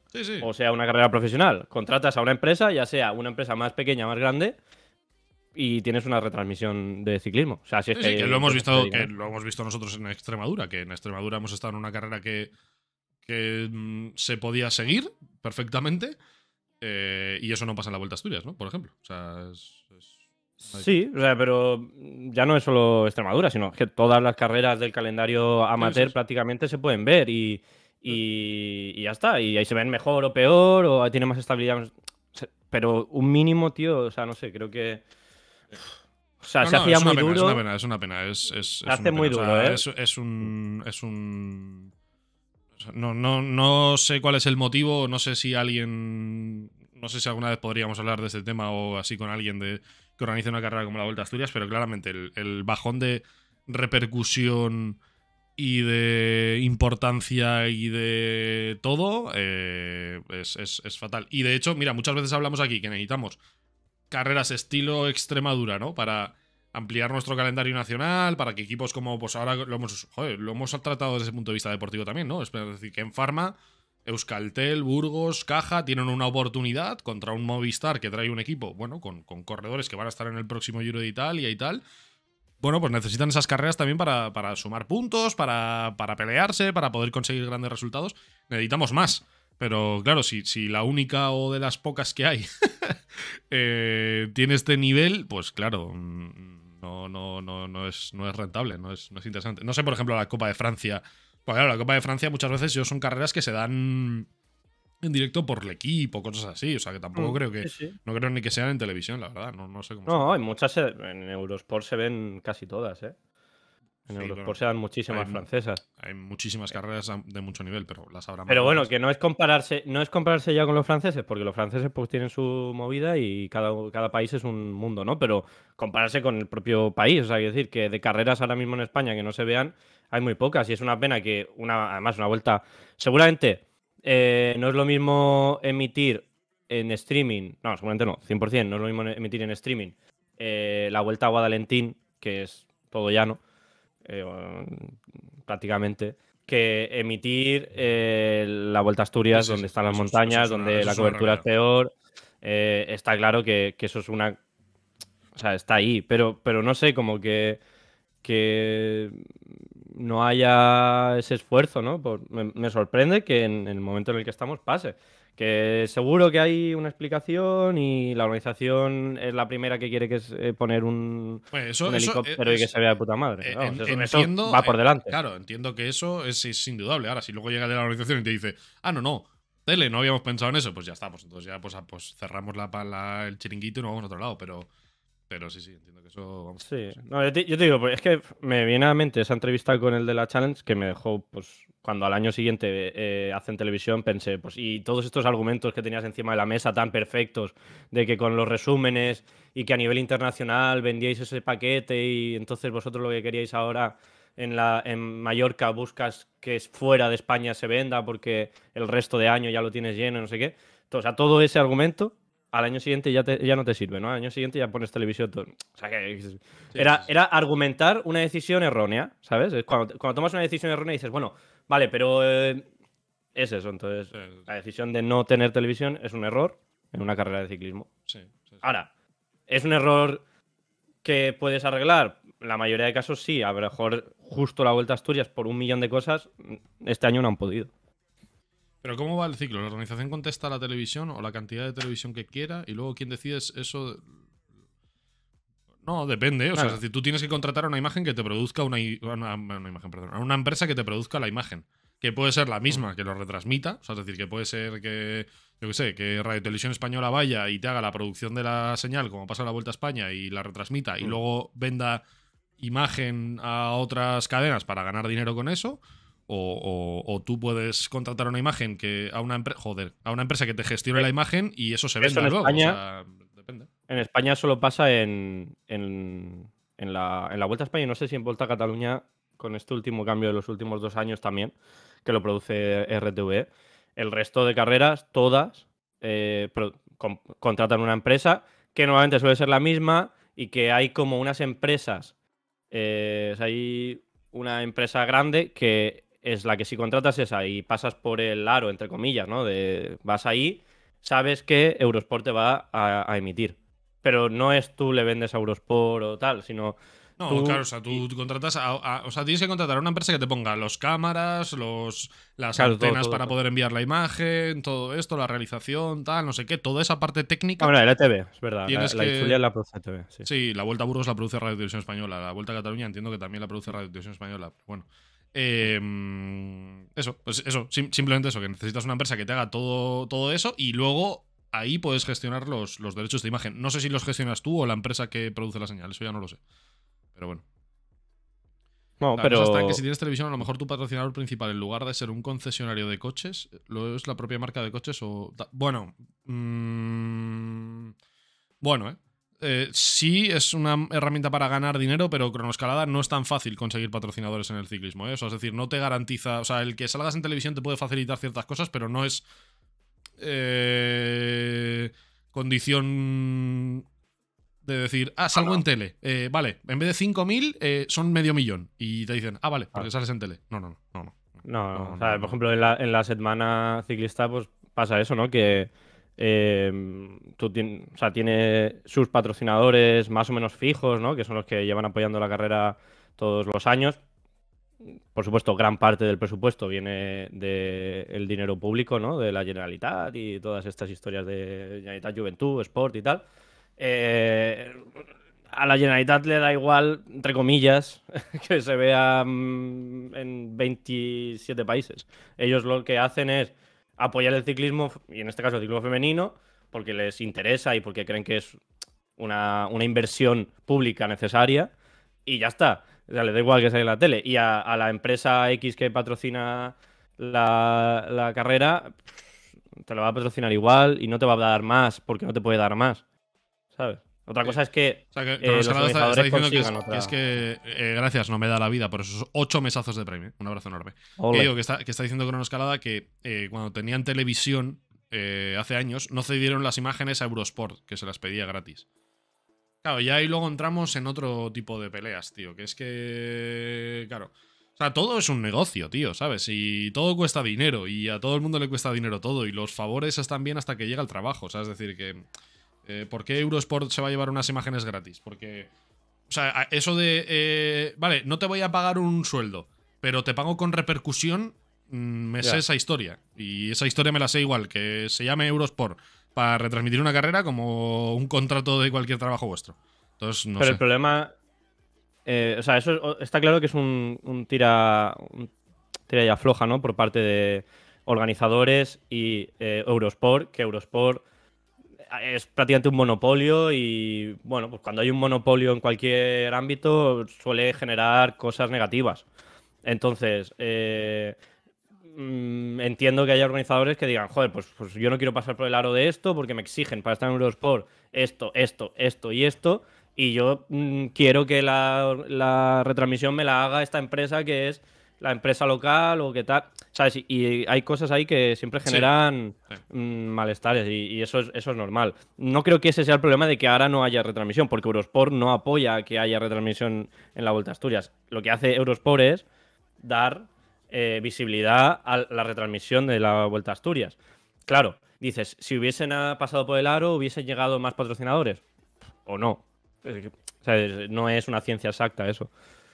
B: o sea una carrera profesional. Contratas a una empresa, ya sea una empresa más pequeña, más grande, y tienes una retransmisión de ciclismo. O sea, si lo hemos visto,
A: lo hemos visto nosotros en Extremadura, que en Extremadura hemos estado en una carrera que que mm, se podía seguir perfectamente. Eh, y eso no pasa en la Vuelta a Asturias, ¿no? Por ejemplo.
B: Sí, o sea, pero ya no es solo Extremadura, sino que todas las carreras del calendario amateur prácticamente se pueden ver y, y, ya está. Y ahí se ven mejor o peor, o tiene más estabilidad. Pero un mínimo, tío, o sea, no sé, creo que. O sea, se hacía muy duro. Es una pena, es una pena. hace muy duro,
A: Es, un, es un no, no, no sé cuál es el motivo, no sé si alguien. No sé si alguna vez podríamos hablar de este tema o así con alguien de, que organice una carrera como la Vuelta a Asturias, pero claramente el, bajón de repercusión y de importancia y de todo eh, es, es, fatal. Y de hecho, mira, muchas veces hablamos aquí que necesitamos carreras estilo Extremadura, ¿no? Para ampliar nuestro calendario nacional para que equipos como, pues ahora lo hemos, lo hemos tratado desde el punto de vista deportivo también, ¿no? Es decir, que en Farma, Euskaltel, Burgos, Caja tienen una oportunidad contra un Movistar que trae un equipo, bueno, con, con corredores que van a estar en el próximo Giro de Italia y tal. Bueno, pues necesitan esas carreras también para, sumar puntos, para, para pelearse, para poder conseguir grandes resultados. Necesitamos más. Pero claro, si, si, la única o de las pocas que hay eh, tiene este nivel, pues claro, mm, no, no, no, no, es, no es rentable, no es, no es interesante. No sé, por ejemplo, la Copa de Francia. Pues claro, la Copa de Francia muchas veces son carreras que se dan en directo por el equipo, cosas así. O sea que tampoco mm, creo que. No creo ni que sean en televisión, la verdad. No, sé cómo.
B: No, en muchas. Eh, en Eurosport se ven casi todas, ¿eh? En sí, Eurosport muchísimas francesas. Hay muchísimas eh.
A: carreras de mucho nivel, pero las habrá Pero bueno,
B: que no es compararse, no es compararse ya con los franceses, porque los franceses pues tienen su movida y cada, país es un mundo, ¿no? Pero compararse con el propio país, o sea, decir que de carreras ahora mismo en España que no se vean, hay muy pocas. Y es una pena que una, además, una vuelta. Seguramente eh, no es lo mismo emitir en streaming. No, seguramente no, 100%, no es lo mismo emitir en streaming. Eh, la vuelta a Guadalentín, que es todo llano eh, prácticamente, que emitir eh, la Vuelta a Asturias, donde están las montañas, donde la cobertura es peor. Eh, está claro que, eso es una... O sea, está ahí, pero, pero no sé, como que, no haya ese esfuerzo, me, sorprende que en el momento en el que estamos pase. Que seguro que hay una explicación y la organización es la primera que quiere que eh, poner un, pues helicóptero y que se vea de puta madre. Eh, va por delante.
A: Claro, entiendo que eso es, indudable. Ahora, si luego llega de la organización y te dice, ah, no, no, tele, no habíamos pensado en eso, pues ya está, pues entonces ya pues, ah, pues cerramos la, la, el chiringuito y nos vamos a otro lado, pero... Pero sí, sí, entiendo que eso. Pues sí,
B: no, yo, te, digo, pues es que me viene a la mente esa entrevista con el de la Challenge que me dejó, pues, cuando al año siguiente eh, hacen televisión, pensé, pues, y todos estos argumentos que tenías encima de la mesa tan perfectos, de que con los resúmenes y que a nivel internacional vendíais ese paquete y entonces vosotros lo que queríais ahora en, la, en Mallorca buscas que fuera de España se venda porque el resto de año ya lo tienes lleno, no sé qué. O sea, todo ese argumento al año siguiente ya, ya no te sirve, ¿no? Al año siguiente ya pones televisión. O sea que era, era argumentar una decisión errónea, ¿sabes? Cuando, tomas una decisión errónea dices, bueno, vale, pero eh, es eso. Entonces, la decisión de no tener televisión es un error en una carrera de ciclismo. Sí. Ahora, ¿es un error que puedes arreglar? La mayoría de casos sí. A lo mejor justo la Vuelta a Asturias por un millón de cosas, este año no han podido. Pero ¿cómo va el ciclo? ¿La organización contesta a la televisión o la cantidad de
A: televisión que quiera? Y luego, ¿quién decide eso? No, depende. ¿eh? O sea, es tú tienes que contratar a una imagen que te produzca una, imagen, perdón, a una empresa que te produzca la imagen. Que puede ser la misma mm. que lo retransmita. O sea, es decir, que puede ser que, yo sé, que Radio Televisión Española vaya y te haga la producción de la señal, como pasa la Vuelta a España, y la retransmita, y mm. luego venda imagen a otras cadenas para ganar dinero con eso. O, tú puedes contratar una imagen que a una empresa, a una empresa que te gestione la eh, imagen y eso se ve en España,
B: En España solo pasa en, en, la, en la Vuelta a España no sé si en Vuelta a Cataluña, con este último cambio de los últimos dos años también, que lo produce RTV. El resto de carreras, todas, eh, contratan una empresa que normalmente suele ser la misma y que hay como unas empresas. Eh, hay una empresa grande que es la que si contratas esa y pasas por el aro, entre comillas, ¿no? De, vas ahí, sabes que Eurosport te va a, emitir. Pero no es tú le vendes a Eurosport o tal, sino...
C: No, claro, o sea,
A: tú contratas O sea, tienes que contratar a una empresa que te ponga los cámaras, los, las antenas para poder enviar la imagen, todo esto, la realización, tal, no sé qué, toda esa parte técnica. la e TV, es verdad. La, la, la produce e TV, sí. la Vuelta a Burgos la produce Radio Televisión Española. La Vuelta a Cataluña entiendo que también la produce Radio Televisión Española. Bueno, Em, eso, pues eso, simplemente eso, que necesitas una empresa que te haga todo, todo eso y luego ahí puedes gestionar los, derechos de imagen. No sé si los gestionas tú o la empresa que produce la señal, eso ya no lo sé. Pero bueno. No, pero... que si tienes televisión, a lo mejor tu patrocinador principal, en lugar de ser un concesionario de coches, lo es la propia marca de coches o... Bueno... Mm, bueno, ¿eh? Eh, sí es una herramienta para ganar dinero, pero cronoescalada no es tan fácil conseguir patrocinadores en el ciclismo. Eso, ¿eh? es decir, no te garantiza. O sea, el que salgas en televisión te puede facilitar ciertas cosas, pero no es. Eh, condición de decir, ah, salgo ah, en tele. vale, en vez de 5.000 son medio millón. Y te dicen, ah, vale, porque ah. sales en tele. No, no, no. No,
B: no, no, o sea, por ejemplo, en la, en la, semana ciclista pues pasa eso, ¿no? Que Em, tú tiene, o sea, tiene sus patrocinadores más o menos fijos, ¿no? Que son los que llevan apoyando la carrera todos los años. Por supuesto, gran parte del presupuesto viene del dinero público, ¿no? De la Generalitat y todas estas historias de Generalitat Juventud, Sport y tal. Eh, a la Generalitat le da igual, entre comillas, que se vea mm, en 27 países. Ellos lo que hacen es apoyar el ciclismo, y en este caso el ciclismo femenino, porque les interesa y porque creen que es una, inversión pública necesaria, y ya está. O sea, les da igual que salga en la tele. Y a, la empresa X que patrocina la, la carrera, te la va a patrocinar igual y no te va a dar más porque no te puede dar más. ¿Sabes? Otra eh, cosa es que. O sea, que, eh, está, diciendo que, es,
A: que, eh, gracias, no me da la vida por esos ocho mesazos de premio. Un abrazo enorme. Que digo que está, que está diciendo Crono Escalada que cuando tenían televisión hace años, no cedieron las imágenes a Eurosport, que se las pedía gratis. Claro, y ahí luego entramos en otro tipo de peleas, tío. Que es que. Claro. O sea, todo es un negocio, tío, ¿sabes? Y todo cuesta dinero, y a todo el mundo le cuesta dinero todo, y los favores están bien hasta que llega el trabajo, o sea, es decir, que eh, ¿Por qué Eurosport se va a llevar unas imágenes gratis? Porque. O sea, eso de. Eh, vale, no te voy a pagar un sueldo, pero te pago con repercusión. Mm, me sé esa historia. Y esa historia me la sé igual, que se llame Eurosport para retransmitir
B: una carrera como un contrato de cualquier trabajo vuestro.
A: Entonces, no Pero el
B: problema. Eh, o sea, eso está claro que es un, tira. tira ya floja, ¿no? Por parte de organizadores y Eurosport, que Eurosport es prácticamente un monopolio y bueno, pues cuando hay un monopolio en cualquier ámbito suele generar cosas negativas. Entonces, eh, mm, entiendo que haya organizadores que digan, joder, pues, pues, yo no quiero pasar por el aro de esto porque me exigen para estar en Eurosport esto, esto, esto y esto. Y yo mm, quiero que la retransmisión me la haga esta empresa que es la empresa local o qué tal. ¿Sabes? Y hay cosas ahí que siempre generan mm, malestares y, eso, es, eso es normal. No creo que ese sea el problema de que ahora no haya retransmisión, porque Eurosport no apoya que haya retransmisión en la Vuelta a Asturias. Lo que hace Eurosport es dar eh, visibilidad a la retransmisión de la Vuelta a Asturias. Claro, dices, si hubiesen ah, pasado por el aro, hubiesen llegado más patrocinadores. O no. O no es una ciencia exacta eso.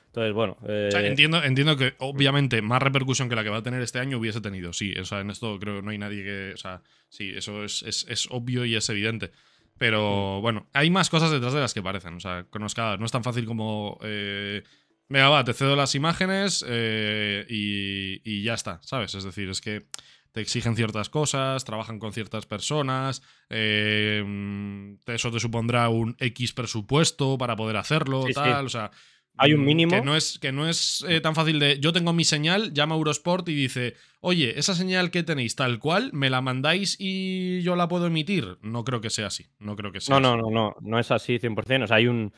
B: Entonces, bueno. Eh, entiendo,
A: entiendo que obviamente más repercusión que la que va a tener este año hubiese tenido, sí. sea, en esto creo que no hay nadie que. sea, sí, eso es, obvio y es evidente. Pero mm. bueno, hay más cosas detrás de las que parecen. O sea, conozcadas. No es tan fácil como. Eh, Venga, va, te cedo las imágenes eh, y, ya está, ¿sabes? Es decir, es que te exigen ciertas cosas, trabajan con ciertas personas, eh, mm, eso te supondrá un X presupuesto para poder hacerlo, tal, o sea, hay un mm, mínimo. Que no es, que no es eh, tan fácil de. Yo tengo mi señal, llama Eurosport y dice: Oye, esa señal que tenéis tal cual, ¿me la mandáis y yo la puedo emitir? No creo que sea así. No
B: creo que sea no, No, no, no. No es así 100%. O sea, hay un.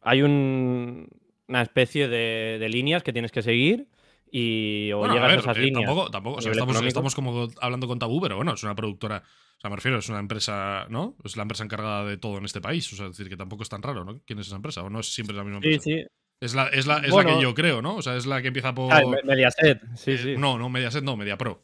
B: Hay una especie de, líneas que tienes que seguir y o a, esas eh, líneas. Tampoco, tampoco o sea, estamos,
A: como hablando con Tabú, pero bueno, es una productora.
B: O sea, me refiero, es una empresa,
A: ¿no? Es la empresa encargada de todo en este país. O sea, es decir, que tampoco es tan raro, ¿no? ¿Quién es esa empresa? ¿O no es siempre la misma empresa? Sí, sí. Es la, que yo creo, ¿no? O sea, es la que empieza por. Ah, Mediaset, sí, eh, sí. No, no, Mediaset
B: no, MediaPro.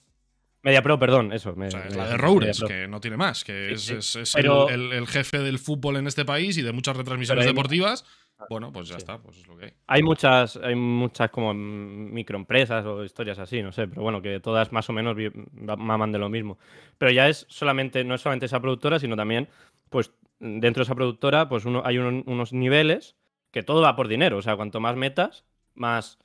B: MediaPro, perdón, eso. es la de Roures, que
A: no tiene más, que es, el, jefe del fútbol en este país y de muchas retransmisiones deportivas. Bueno, pues ya está, pues es lo que hay.
B: Hay muchas, hay muchas como microempresas o historias así, no sé, pero bueno, que todas más o menos maman de lo mismo. Pero ya es solamente, no es solamente esa productora, sino también, pues dentro de esa productora, pues uno, hay unos niveles que todo va por dinero. O sea, cuanto más metas, más,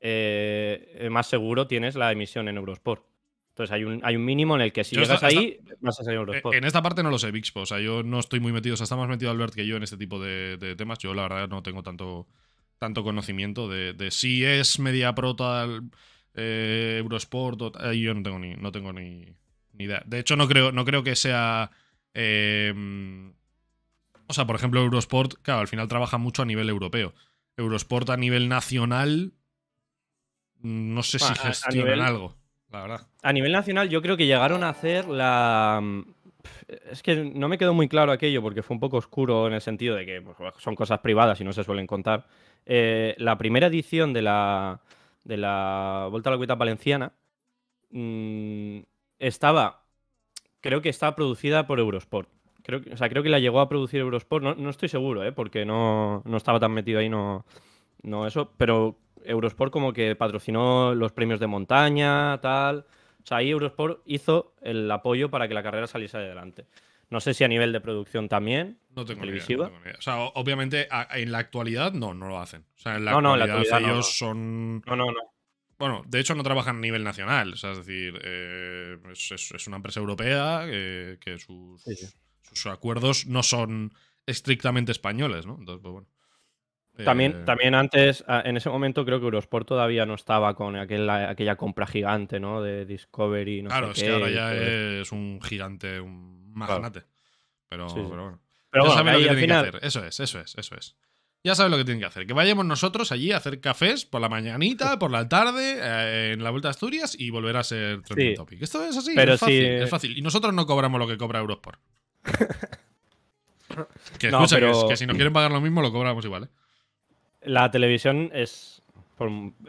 B: eh, más seguro tienes la emisión en Eurosport. Entonces hay un, mínimo en el que si llegas ahí, vas a eh, Eurosport.
A: En esta parte no lo sé, Bixpo. O sea, yo no estoy muy metido. O sea, está más metido Albert que yo en este tipo de, temas. Yo, la verdad, no tengo tanto, tanto conocimiento de, si es Media Pro tal, eh, Eurosport. O, yo no tengo ni, no tengo ni, idea. De hecho, no creo, no creo que sea. O sea, por ejemplo, Eurosport, claro, al final trabaja mucho a nivel europeo.
B: Eurosport a nivel nacional, no sé si gestionan algo, la verdad. A nivel nacional, yo creo que llegaron a hacer la. Mm, es que no me quedó muy claro aquello porque fue un poco oscuro en el sentido de que pues, son cosas privadas y no se suelen contar. Eh, la primera edición de la, de la Vuelta a la Cuita Valenciana mm, estaba, creo que estaba producida por Eurosport Creo, que la llegó a producir Eurosport, no, no estoy seguro, ¿eh? porque no, estaba tan metido ahí, no, no eso, pero Eurosport como que patrocinó los premios de montaña, tal. O sea, ahí Eurosport hizo el apoyo para que la carrera saliese adelante. No sé si a nivel de producción también. No tengo, televisiva.
A: Idea, obviamente en la actualidad no, no lo hacen. O sea, en la actualidad, no, en ellos
B: son. No, no, no. Bueno, de hecho no trabajan a nivel nacional.
A: es decir, eh, es, una empresa europea eh, que sus, sus acuerdos no son estrictamente españoles, ¿no? Entonces, pues bueno. También, eh,
B: también antes, en ese momento creo que Eurosport todavía no estaba con aquella compra gigante, ¿no? De Discovery. No claro, es que ahora ya
A: es un gigante, un magnate.
B: Pero, bueno. ya saben lo que tienen que hacer. Eso es, eso es, eso es. Ya saben lo que tienen que hacer. Que
A: vayamos nosotros allí a hacer cafés por la mañanita, por la tarde, eh, en la Vuelta a Asturias y volver a ser trending topic. Esto es así, es, fácil, es fácil. Y nosotros no cobramos lo que cobra Eurosport. que si no quieren
B: pagar lo mismo, lo cobramos pues igual. ¿eh? La televisión es.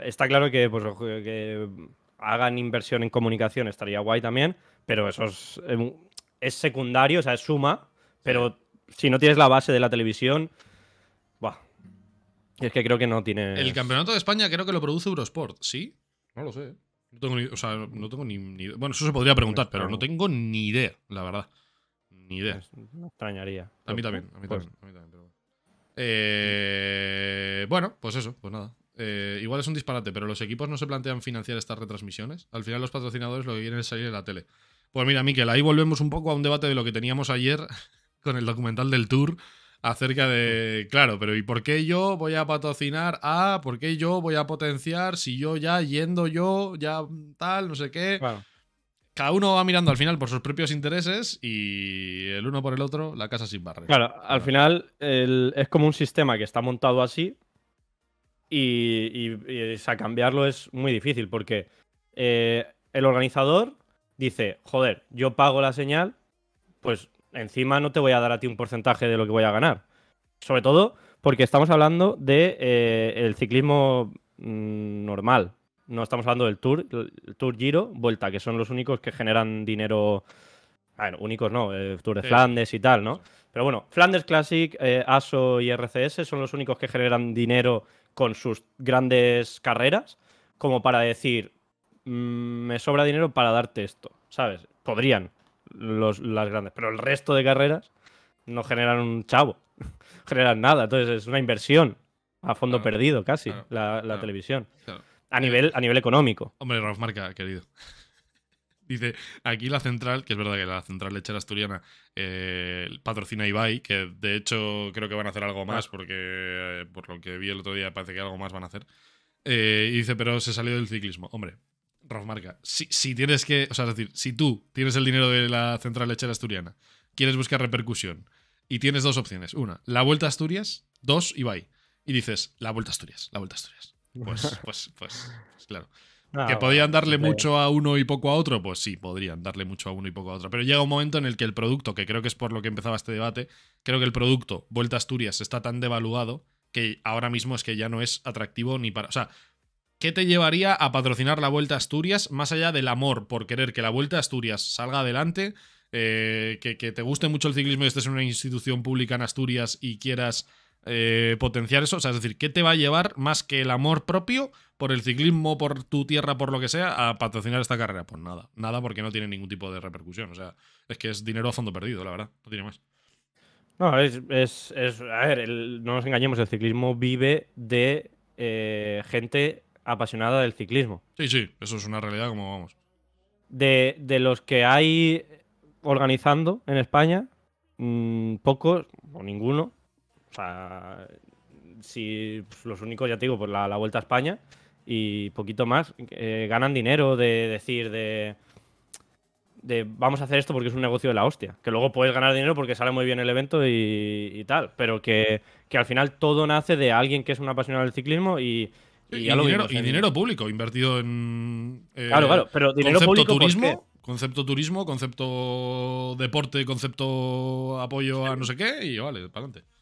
B: está claro que, pues, que hagan inversión en comunicación estaría guay también, pero eso es, em, secundario, o sea, es suma, pero si no tienes la base de la televisión. Es que creo que no tiene. El
A: campeonato de España creo que lo produce Eurosport, ¿sí? No lo sé.
B: No
A: tengo ni, Bueno, eso se podría preguntar, pero no tengo ni idea, la verdad. Ni idea. Me extrañaría. A mí también, a mí pues, eh, bueno, pues eso, pues nada. Eh, igual es un disparate, pero los equipos no se plantean financiar estas retransmisiones. Al final los patrocinadores lo que quieren es salir en la tele. Pues mira, Miquel, ahí volvemos un poco a un debate de lo que teníamos ayer con el documental del Tour acerca de, mm. claro, pero ¿y por qué yo voy a patrocinar a, por qué yo voy a potenciar si yo ya yendo yo, ya tal, no sé qué? cada uno va mirando al final por sus propios intereses y el uno por el otro, la casa sin barrer. Claro, al
B: final es como un sistema que está montado así y, a cambiarlo es muy difícil porque eh, el organizador dice, joder, yo pago la señal, pues encima no te voy a dar a ti un porcentaje de lo que voy a ganar. Sobre todo porque estamos hablando de eh, ciclismo mm, normal, no estamos hablando del Tour, Tour Giro, Vuelta, que son los únicos que generan dinero. Bueno, únicos no, el eh, Tour de Flandes y tal, ¿no? Pero bueno, Flanders Classic, eh, ASO y RCS son los únicos que generan dinero con sus grandes carreras, como para decir, mm, me sobra dinero para darte esto, ¿sabes? Podrían los, las grandes, pero el resto de carreras no generan un chavo, generan nada, entonces es una inversión a fondo perdido casi la, televisión a nivel, a nivel económico.
A: Hombre, Ralf Marca, querido. Dice, aquí la central, que es verdad que la central lechera asturiana eh, patrocina Ibai, que de hecho creo que van a hacer algo más, ah. porque eh, por lo que vi el otro día parece que algo más van a hacer. Eh, y dice, pero se salió del ciclismo. Hombre, Rolf Marca, si, si tienes que, o sea, es decir, si tú tienes el dinero de la central lechera asturiana, quieres buscar repercusión y tienes dos opciones. Una, la vuelta a Asturias, dos, Ibai. Y dices, la vuelta a Asturias, la vuelta a Asturias. Pues, pues, pues, pues, claro. que podían darle mucho a uno y poco a otro, pues sí, podrían darle mucho a uno y poco a otro. Pero llega un momento en el que el producto, que creo que es por lo que empezaba este debate, creo que el producto Vuelta a Asturias está tan devaluado que ahora mismo es que ya no es atractivo ni para... O sea, ¿qué te llevaría a patrocinar la Vuelta a Asturias más allá del amor por querer que la Vuelta a Asturias salga adelante? Eh, que, que te guste mucho el ciclismo y estés en una institución pública en Asturias y quieras eh, potenciar eso? O sea, es decir, ¿qué te va a llevar más que el amor propio por el ciclismo, por tu tierra, por lo que sea, a patrocinar esta carrera? Pues nada, nada porque no tiene ningún tipo de repercusión. O sea, es que es dinero a fondo perdido, la verdad, no tiene más.
B: No, es, es, a ver, no nos engañemos, el ciclismo vive de eh, gente apasionada del ciclismo. Sí, sí, eso es una realidad como vamos. De, los que hay organizando en España, mm, pocos o ninguno o si pues, los únicos, ya te digo, por pues, la, Vuelta a España y poquito más, eh, ganan dinero de decir de, vamos a hacer esto porque es un negocio de la hostia. Que luego puedes ganar dinero porque sale muy bien el evento y, tal, pero que, al final todo nace de alguien que es un apasionado del ciclismo y. dinero,
A: público invertido en. Eh, claro, claro, pero dinero público. Turismo, concepto turismo, concepto deporte, concepto
B: apoyo a no sé qué y vale, para adelante.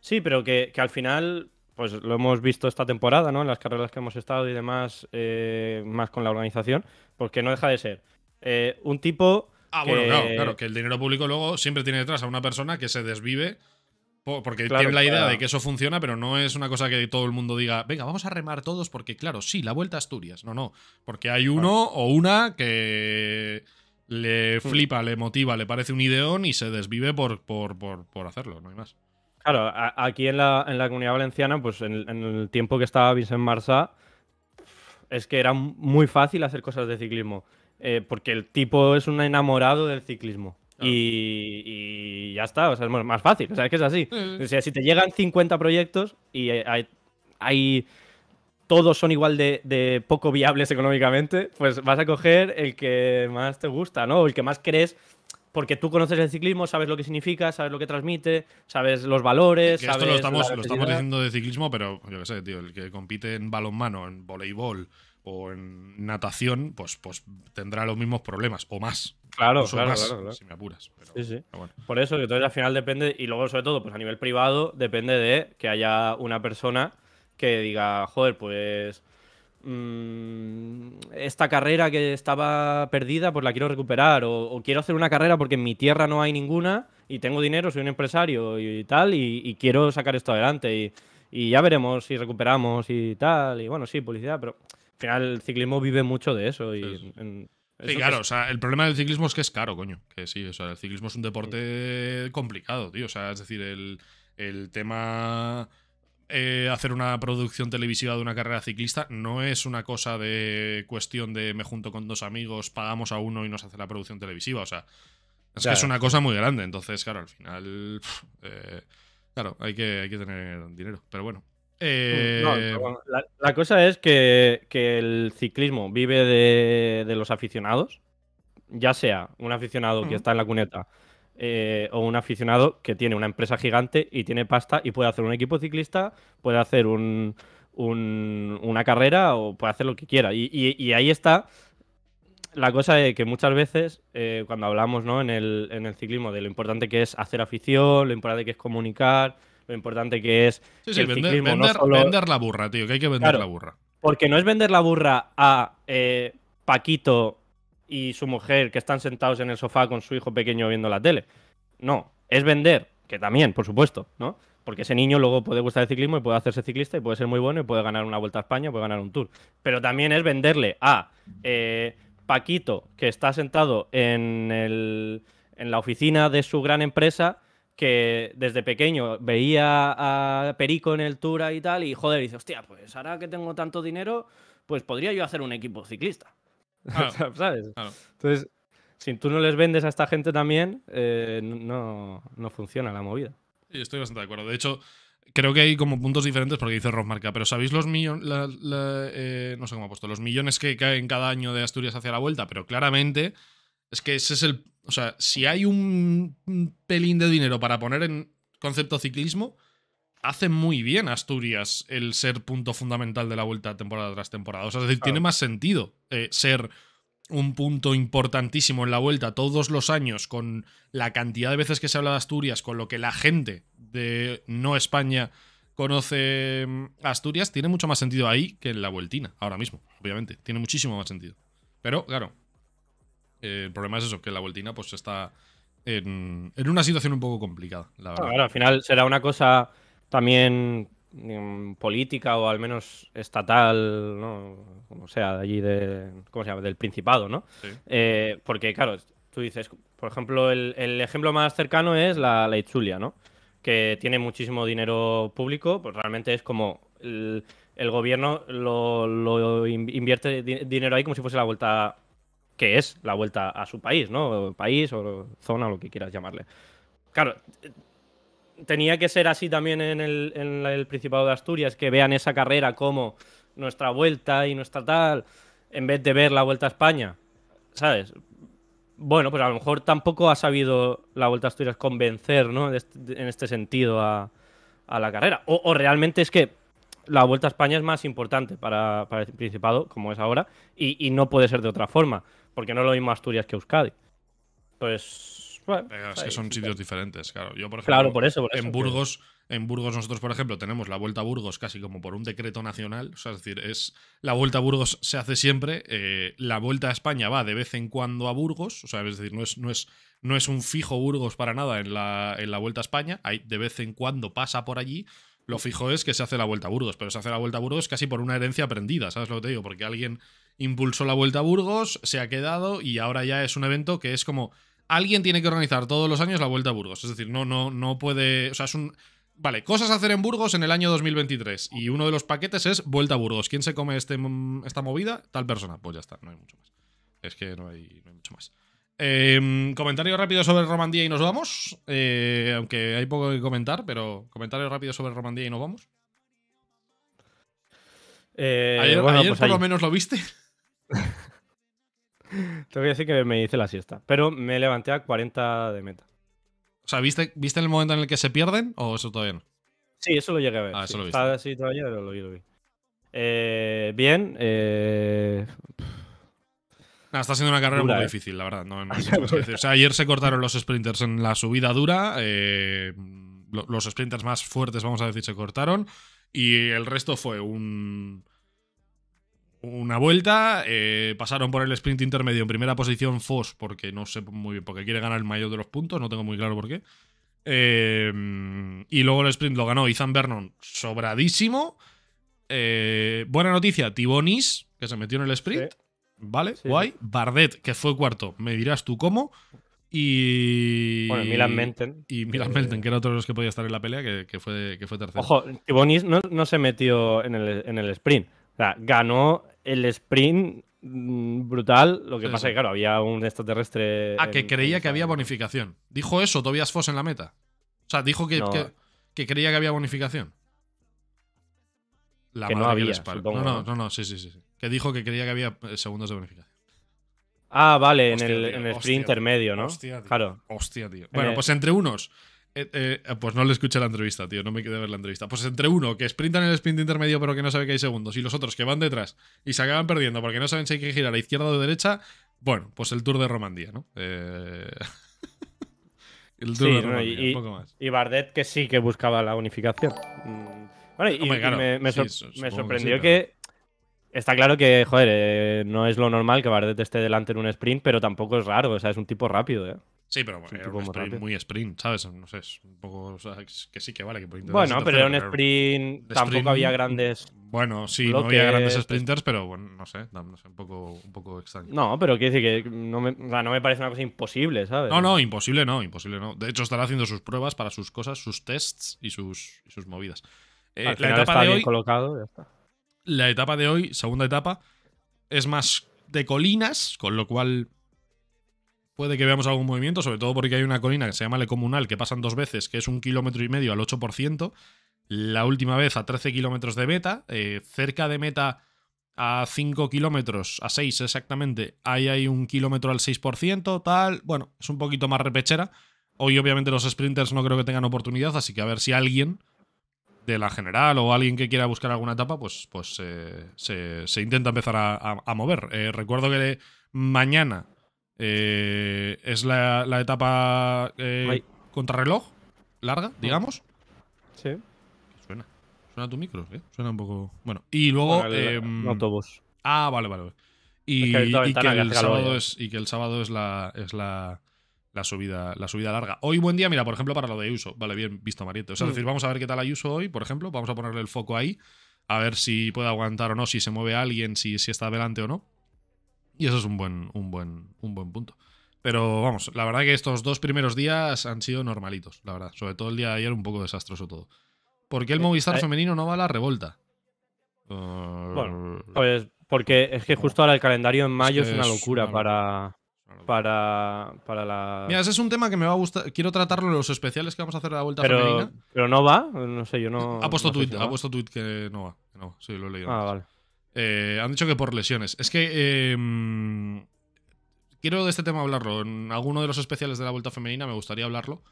B: Sí, pero que, al final, pues lo hemos visto esta temporada, ¿no? En las carreras que hemos estado y demás, eh, más con la organización, porque no deja de ser eh, un tipo. Ah, bueno, claro, claro,
A: que el dinero público luego siempre tiene detrás a una persona que se desvive porque tiene la idea de que eso funciona, pero no es una cosa que todo el mundo diga, venga, vamos a remar todos porque, claro, sí, la vuelta a Asturias. No, no. Porque hay uno o una
B: que le mm. flipa, le
A: motiva, le parece un ideón y se desvive por, por, por, por hacerlo, no hay más.
B: Claro, aquí en la, Comunidad Valenciana, pues en, el tiempo que estaba Vincent Marsá, es que era muy fácil hacer cosas de ciclismo, eh, porque el tipo es un enamorado del ciclismo. Y, ya está, o sea, es más fácil, o sea, es que es así. Mm. si te llegan 50 proyectos y hay, todos son igual de, poco viables económicamente, pues vas a coger el que más te gusta, ¿no? El que más crees porque tú conoces el ciclismo, sabes lo que significa, sabes lo que transmite, sabes los valores. esto lo estamos, diciendo
A: de ciclismo, pero yo qué sé, tío, el que compite en balonmano, en voleibol o en natación, pues, pues tendrá los mismos problemas o más. Claro, claro, claro,
B: Si me apuras. sí, sí. Por eso, que entonces al final depende, y luego sobre todo, pues a nivel privado, depende de que haya una persona que diga, joder, pues Mm, esta carrera que estaba perdida, pues la quiero recuperar. O, quiero hacer una carrera porque en mi tierra no hay ninguna y tengo dinero, soy un empresario y, tal, y, quiero sacar esto adelante. Y, ya veremos si recuperamos y tal. Y bueno, sí, publicidad, pero al final el ciclismo vive mucho de eso. Y, sí, claro, o
A: sea, el problema del ciclismo es que es caro, coño. Que sí, o sea, el ciclismo es un deporte complicado, tío. O sea, es decir, el, el tema eh, hacer una producción televisiva de una carrera ciclista no es una cosa de cuestión de me junto con dos amigos, pagamos a uno y nos hace la producción televisiva. O sea, es es una cosa muy grande. Entonces, claro, al final, eh, claro, hay que, tener dinero. Pero bueno. Eh,
B: la, cosa es que, el ciclismo vive de, los aficionados, ya sea un aficionado que está en la cuneta eh, o un aficionado que tiene una empresa gigante y tiene pasta y puede hacer un equipo ciclista, puede hacer una carrera o puede hacer lo que quiera. Y, ahí está la cosa de que muchas veces eh, cuando hablamos en, el, ciclismo de lo importante que es hacer afición, lo importante que es comunicar, lo importante que es el vender, ciclismo, la burra, tío, que hay que vender la burra. Porque no es vender la burra a eh, Paquito y su mujer que están sentados en el sofá con su hijo pequeño viendo la tele. No, es vender, que también, por supuesto, ¿no? Porque ese niño luego puede gustar el ciclismo y puede hacerse ciclista y puede ser muy bueno y puede ganar una vuelta a España, puede ganar un tour. Pero también es venderle a eh, Paquito, que está sentado en, el, en la oficina de su gran empresa, que desde pequeño veía a Perico en el Tour y tal, y joder, dice, hostia, pues ahora que tengo tanto dinero, pues podría yo hacer un equipo ciclista. ¿Sabes? Entonces, si tú no les vendes a esta gente también, eh, no, funciona la movida.
A: Sí, estoy bastante de acuerdo. De hecho,
B: creo que hay como puntos diferentes porque dice Rosmarca, pero
A: ¿sabéis los millones, eh, no sé cómo ha los millones que caen cada año de Asturias hacia la vuelta? Pero claramente es que ese es el... O sea, si hay un pelín de dinero para poner en concepto ciclismo, hace muy bien Asturias el ser punto fundamental de la vuelta temporada tras temporada. O sea, es decir, tiene más sentido eh, ser un punto importantísimo en la vuelta todos los años con la cantidad de veces que se habla de Asturias, con lo que la gente de no España conoce mm, Asturias, tiene mucho más sentido ahí que en la vueltina, ahora mismo, obviamente. Tiene muchísimo más sentido. Pero, claro, eh, el problema es eso, que la vueltina pues está en, una situación un poco complicada, la verdad. Claro, al
B: final será una cosa también mm, política o al menos estatal, ¿no? Como sea, de allí de, ¿cómo se llama? Del Principado, ¿no? Eh, porque, claro, tú dices, por ejemplo, el, ejemplo más cercano es la, la Itzulia, ¿no? Que tiene muchísimo dinero público, pues realmente es como el, gobierno lo, lo, invierte dinero ahí como si fuese la vuelta, que es la vuelta a su país, ¿no? país o zona, lo que quieras llamarle. Claro, tenía que ser así también en el, Principado de Asturias, que vean esa carrera como nuestra vuelta y nuestra tal, en vez de ver la vuelta a España, ¿sabes? Bueno, pues a lo mejor tampoco ha sabido la vuelta a Asturias convencer, ¿no? En este sentido a, la carrera. O, realmente es que la vuelta a España es más importante para, el Principado, como es ahora, y, y no puede ser de otra forma, porque no es lo mismo Asturias que Euskadi.
A: Pues es que son sitios diferentes, claro. Yo, por ejemplo, en Burgos, en Burgos nosotros, por ejemplo, tenemos la Vuelta a Burgos casi como por un decreto nacional. O sea, es decir, es la Vuelta a Burgos se hace siempre. Eh, la Vuelta a España va de vez en cuando a Burgos. O sea, es decir, no es, no es, no es un fijo Burgos para nada en la, en la Vuelta a España. Hay, de vez en cuando pasa por allí. Lo fijo es que se hace la Vuelta a Burgos, pero se hace la Vuelta a Burgos casi por una herencia aprendida, ¿sabes lo que te digo? Porque alguien impulsó la Vuelta a Burgos, se ha quedado y ahora ya es un evento que es como alguien tiene que organizar todos los años la vuelta a Burgos. Es decir, no, no, no puede. O sea, un. Vale, cosas a hacer en Burgos en el año 2023. Y uno de los paquetes es Vuelta a Burgos. ¿Quién se come este, esta movida? Tal persona. Pues ya está, no hay mucho más. Es que no hay, mucho más. Em, comentario rápido sobre Romandía y nos vamos. Eh, aunque hay poco que comentar, pero comentario rápido sobre Romandía y nos vamos.
B: Eh, ayer, pues por lo
A: menos lo viste.
B: Tengo que decir que me hice la siesta, pero me levanté a 40 de meta. O sea, ¿viste, ¿viste el momento en el que se pierden o eso todavía no? Sí, eso lo llegué a ver. Ah, eso lo así lo, vi.
A: Eh, bien. Eh, está siendo una carrera muy eh. difícil, la verdad. ayer se cortaron los sprinters en la subida dura. Eh, los sprinters más fuertes, vamos a decir, se cortaron. Y el resto fue un una vuelta, eh, pasaron por el sprint intermedio en primera posición Foss, porque no sé muy bien, porque quiere ganar el mayor de los puntos, no tengo muy claro por qué. Eh, y luego el sprint lo ganó Ethan Vernon, sobradísimo. Eh, buena noticia, Tibonis, que se metió en el sprint. Vale, guay. Bardet, que fue cuarto, me dirás tú cómo. Y. Bueno, Milan Menten. Y Milan Menten, que era otro de los que podía estar en la pelea, que, fue, que fue tercero. Ojo,
B: Tibonis no, se metió en el, en el sprint. O sea, ganó el sprint mm, brutal. Lo que pasa es que, claro, había un extraterrestre. Ah, que creía que
A: había bonificación. ¿Dijo eso Tobias Foss en la meta? O sea, dijo que, que, creía que había bonificación. La que no había, no, no, no, no, sí, sí, sí. Que dijo que creía que había eh, segundos de bonificación. Ah, vale, en el, sprint intermedio, ¿no? Claro. Hostia, tío. Bueno, pues entre unos eh, eh, pues no le escuché la entrevista, tío. No me quedé ver la entrevista. Pues entre uno que sprintan el sprint intermedio pero que no sabe que hay segundos y los otros que van detrás y se acaban perdiendo porque no saben si hay que girar a izquierda o a derecha,
B: bueno, pues el Tour de Romandía, ¿no? Eh, el Tour de Romandía, y, Bardet que sí que buscaba la unificación. Mm, bueno, y, me, sorprendió que, Está claro que, joder, no es lo normal que Bardet esté delante en un sprint, pero tampoco es raro, o sea, es un tipo rápido, ¿eh? Sí, pero bueno, era un sprint
A: muy sprint, ¿sabes? No sé, es un poco. O sea, que sí que vale que por Bueno, pero era un sprint. Tampoco había grandes. Bueno, sí, no había grandes sprinters,
B: pero bueno, no sé, no sé un, poco, extraño. No, pero quiere decir que no me, no me parece una cosa imposible, ¿sabes? No, no,
A: imposible no, imposible no. De hecho, estará haciendo sus pruebas para sus cosas, sus tests y sus, y sus movidas. Eh, la etapa está de bien hoy. Colocado, ya está. La etapa de hoy, segunda etapa, es más de colinas, con lo cual puede que veamos algún movimiento, sobre todo porque hay una colina que se llama Le Comunal, que pasan dos veces, que es un kilómetro y medio al 8%. La última vez a 13 kilómetros de meta. Eh, cerca de meta a 5 kilómetros, a 6 exactamente, ahí hay un kilómetro al 6%, tal. Bueno, es un poquito más repechera. Hoy obviamente los sprinters no creo que tengan oportunidad, así que a ver si alguien de la general o alguien que quiera buscar alguna etapa, pues, pues eh, se, intenta empezar a, mover. Eh, recuerdo que mañana eh, es la, etapa eh, contrarreloj, larga, digamos. Sí. Suena. Suena tu micro, ¿eh? Suena un poco. Bueno, y luego. Em, ah, vale, vale. Y, que el sábado es, la, es la, subida, la subida larga. Hoy buen día, mira, por ejemplo, para lo de uso Vale, bien visto, Mariette. O sea, es mm. decir, vamos a ver qué tal Ayuso hoy, por ejemplo. Vamos a ponerle el foco ahí, a ver si puede aguantar o no, si se mueve alguien, si, si está adelante o no. Y eso es un buen, un buen, un buen punto. Pero vamos, la verdad que estos dos primeros días han sido normalitos, la verdad. Sobre todo el día de ayer un poco desastroso todo.
B: ¿Por qué el Movistar femenino no va a la revolta?
A: Bueno,
B: pues porque es que justo ahora el calendario en mayo es, una locura para... Para, para la... Mira, ese es
A: un tema que me va a gustar. Quiero tratarlo en los especiales que vamos a hacer de la vuelta pero, femenina.
B: Pero no va, no sé, yo no... Ha puesto tuit, ha puesto tweet que no va. Que no,
A: sí, lo he leído. Ah, vale. Eh, han dicho que por lesiones. Es que em, quiero de este tema hablarlo. En alguno de los especiales de la Vuelta Femenina me gustaría hablarlo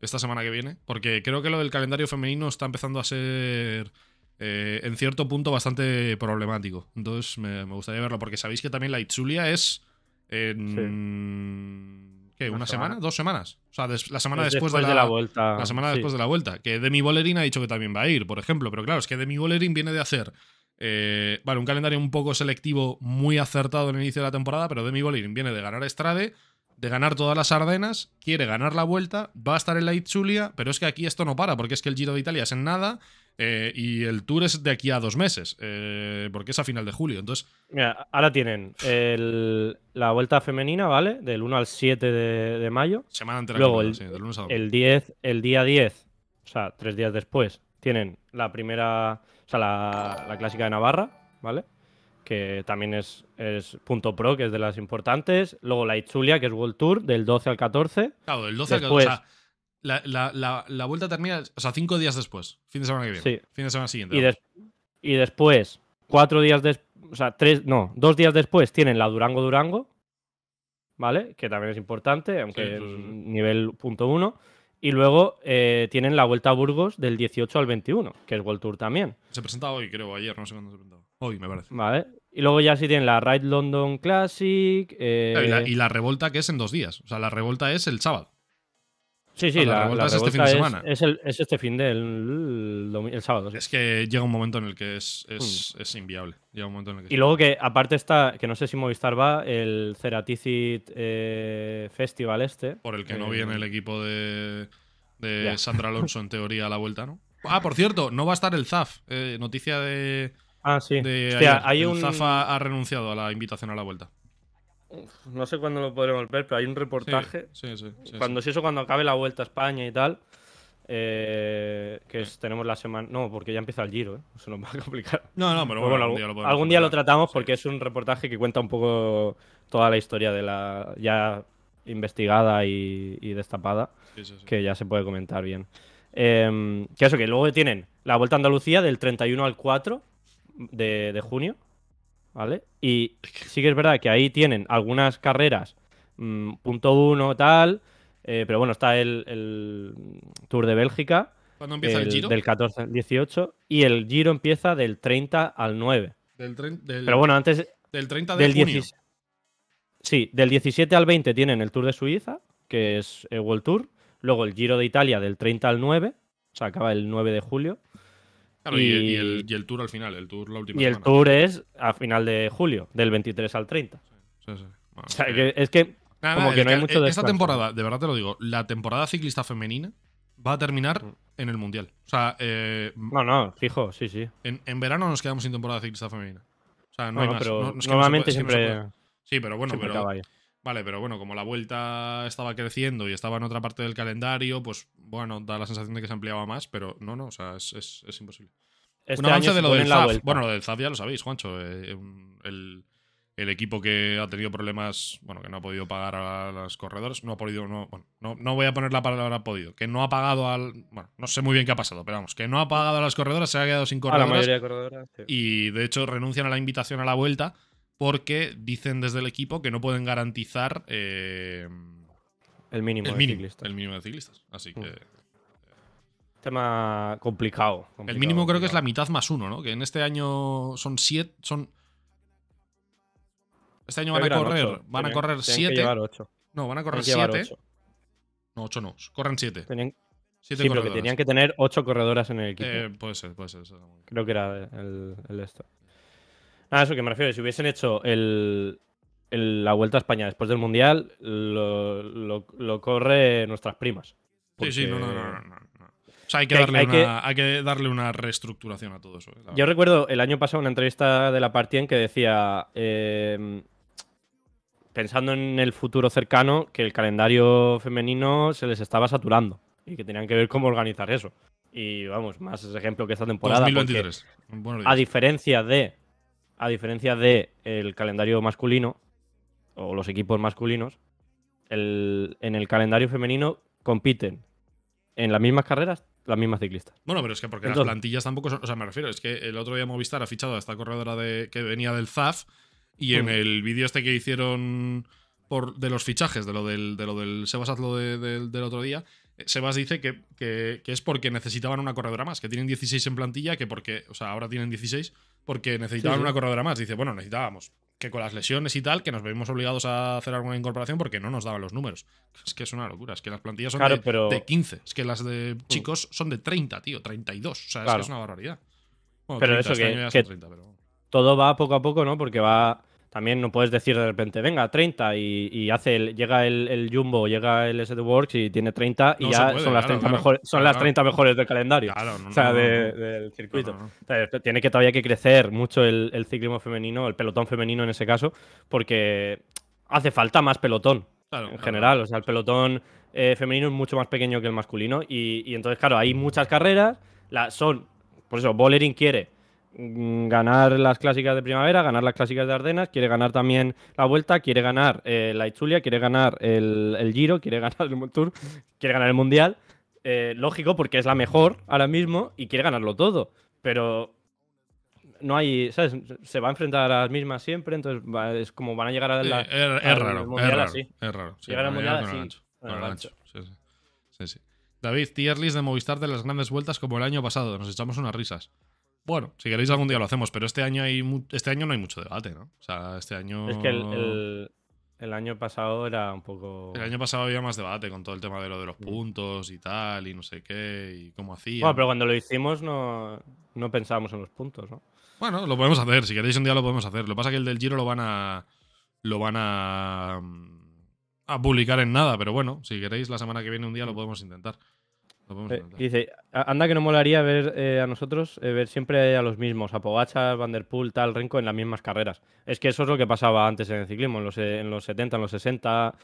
A: esta semana que viene, porque creo que lo del calendario femenino está empezando a ser eh, en cierto punto bastante problemático. Entonces me, gustaría verlo, porque sabéis que también la Itzulia es en... ¿Qué? ¿Una, semana? ¿Dos semanas? O sea, la semana después, de, la, la, vuelta. La semana después de la vuelta. Que Demi Bolerín ha dicho que también va a ir, por ejemplo. Pero claro, es que Demi Bolerín viene de hacer eh, vale, un calendario un poco selectivo, muy acertado en el inicio de la temporada, pero Demi Bolín viene de ganar Estrade, de ganar todas las Ardenas, quiere ganar la vuelta, va a estar en la Itzulia, pero es que aquí esto no para, porque es que el Giro de Italia es en nada eh, y el Tour es de aquí a dos meses, eh, porque es a final de julio. Entonces.
B: ahora tienen la vuelta femenina, ¿vale? Del 1 al 7 de, mayo. Semana anterior. Luego, el, sí, el, 10, el día 10, o sea, tres días después, tienen la primera o sea, la, clásica de Navarra, ¿vale? Que también es, es, punto pro, que es de las importantes. Luego la Itzulia, que es World Tour, del 12 al 14. Claro, del 12 al 14. O sea,
A: la, vuelta termina, o sea, cinco días después, fin de semana que viene. Sí.
B: Fin de semana siguiente. Y, después, cuatro días después, o sea, tres, no, dos días después tienen la Durango Durango, ¿vale? Que también es importante, aunque es nivel punto uno. Y luego eh, tienen la Vuelta a Burgos del 18 al 21, que es World Tour también.
A: Se presenta hoy, creo, ayer, no sé
B: cuándo se presentó. Hoy, me parece. Vale. Y luego ya sí tienen la Ride London Classic. Y, la, eh, y, la, revolta que es en dos días. O sea, la revolta es el sábado. Sí, sí, la, la, es este fin de semana. Es, este fin del sábado. Es que llega un momento en el que es, inviable. y luego que aparte está, que no sé si Movistar va, el Ceraticit eh, Festival este. Por el que no eh, viene el
A: equipo de, Sandra Alonso en teoría a la vuelta, ¿no? Ah, por cierto, no va a estar el ZAF. Eh, noticia de... Ah, sí. el ZAF ha renunciado a la invitación a la vuelta
B: no sé cuándo lo podremos ver, pero hay un reportaje. Sí, sí, cuando si eso, cuando acabe la vuelta a España y tal. Eh, que tenemos la semana. No, porque ya empieza el giro, ¿eh? nos va a complicar. No, no, pero pues algún, día lo, algún día lo tratamos porque es un reportaje que cuenta un poco toda la historia de la ya investigada y, destapada, que ya se puede comentar bien. Em, que eso, que luego tienen la Vuelta a Andalucía del 31 al 4 de junio, ¿vale? Y sí que es verdad que ahí tienen algunas carreras, mm, punto uno, tal, eh, pero bueno, está el, Tour de Bélgica. ¿Cuándo empieza el, Giro? Del 14 al 18 y el Giro empieza del 30 al 9. Del pero bueno, antes... Del 30 de junio. Sí, del 17 al 20 tienen el Tour de Suiza, que es el World Tour. Luego el Giro de Italia del 30 al 9, o sea, acaba el 9 de julio y,
A: el, tour al final, el tour la
B: última Y el tour es a final de julio, del 23 al 30. Sí, sí, eh, es que como que no hay mucho de Esta temporada,
A: de verdad te lo digo, la temporada ciclista femenina va a terminar mm. en el Mundial. O sea, eh, no, no, fijo, sí, sí. En, verano nos quedamos sin temporada ciclista femenina. O sea, no, hay Pero no, siempre… Sí, pero bueno, pero… Vale, pero bueno, como la vuelta estaba creciendo y estaba en otra parte del calendario, pues bueno, da la sensación de que se ampliaba más, pero no, no, o sea, es, imposible. Este un avance de lo del ZAF. Bueno, lo del ZAF ya lo sabéis, Juancho. Eh, el, equipo que ha tenido problemas, bueno, que no ha podido pagar a los corredores, no ha podido, no, bueno, no, no, voy a poner la palabra ha podido, que no ha pagado al. Bueno, no sé muy bien qué ha pasado, pero vamos, que no ha pagado a las corredoras, se ha quedado sin corredoras. Y de hecho renuncian a la invitación a la vuelta porque dicen desde el equipo que no pueden garantizar eh, el mínimo, de ciclistas. el mínimo de ciclistas. Así mm. que. Tema complicado, El mínimo creo que es la mitad más uno, ¿no? Que en este año son siete. Son... Este año van a correr. Van a correr siete. No, van a correr siete.
B: No, ocho no. Corren siete. Tenían... sí, que tenían que tener ocho corredoras en el equipo. Eh,
A: puede ser, puede ser.
B: Creo que era el, el esto. Ah, eso que me refiero, si hubiesen hecho la Vuelta a España después del Mundial, lo, lo, corre nuestras primas. Sí, sí, no, no, no. no,
A: O sea, hay que, darle una, darle una reestructuración a todo eso. Eh,
B: Yo recuerdo el año pasado una entrevista de la partida en que decía, eh, pensando en el futuro cercano, que el calendario femenino se les estaba saturando y que tenían que ver cómo organizar eso. Y vamos, más ejemplo que esta temporada. 2023. A diferencia de a diferencia de el calendario masculino o los equipos masculinos, el, en el calendario femenino compiten en las mismas carreras las mismas ciclistas. Bueno, pero es que porque las plantillas
A: tampoco son. O sea, me refiero, es que el otro día Movistar ha fichado a esta corredora de, que venía del ZAF y en mm. el vídeo este que hicieron por, de los fichajes, de lo del, de lo del Sebas Hazlo del otro día, eh, Sebas dice que, que, que, es porque necesitaban una corredora más, que tienen 16 en plantilla, que porque. O sea, ahora tienen 16 porque necesitaban una corredora más. Dice, bueno, necesitábamos que con las lesiones y tal, que nos venimos obligados a hacer alguna incorporación porque no nos daban los números. Es que es una locura, es que las plantillas son de, 15, es que las de mm. chicos son de 30, tío, 32, o sea, es que es una barbaridad. pero eso este que, 30,
B: pero... todo va poco a poco, ¿no? Porque va también no puedes decir de repente, venga, 30 y, hace llega el, Jumbo, llega el SD Works y tiene 30 y ya son, las, 30 mejores, son las 30 mejores del calendario. o sea, del circuito. tiene que todavía que crecer mucho el, ciclismo femenino, el pelotón femenino en ese caso, porque hace falta más pelotón. en general. O sea, el pelotón eh, femenino es mucho más pequeño que el masculino. Y, entonces, claro, hay muchas carreras. son, por eso, Bollering quiere Mm, ganar las clásicas de primavera, ganar las clásicas de Ardenas, quiere ganar también la vuelta, quiere ganar eh, la Itzulia, quiere ganar el, Giro, quiere ganar el Tour, quiere ganar el Mundial. Eh, lógico, porque es la mejor ahora mismo y quiere ganarlo todo. Pero no hay, ¿sabes? Se va a enfrentar a las mismas siempre, entonces es como van a llegar a la. es, raro, es raro. Es raro. Llegar al Mundial David, tierlis
A: de Movistar de las grandes vueltas como el año pasado. Nos echamos unas risas. Bueno, si queréis algún día lo hacemos, pero este año hay este año no hay mucho debate, ¿no? O sea, este año. Es que
B: el, año
A: pasado era un poco. El año pasado había más debate con todo el tema de lo de los puntos y tal, y no sé
B: qué, y cómo hacía. Bueno, pero cuando lo hicimos no, no pensábamos en los puntos, ¿no? Bueno,
A: lo podemos hacer, si queréis un día lo podemos hacer. Lo que pasa que el del giro lo van a. Lo van a. Mm,
B: a publicar en nada, pero bueno, si queréis la semana que viene un día lo podemos intentar. Eh, dice, anda que no molaría ver eh, a nosotros, eh, ver siempre a los mismos, a Pogacha, Poel, tal, Renko en las mismas carreras. Es que eso es lo que pasaba antes en el ciclismo, en los, en los 70, en los 60,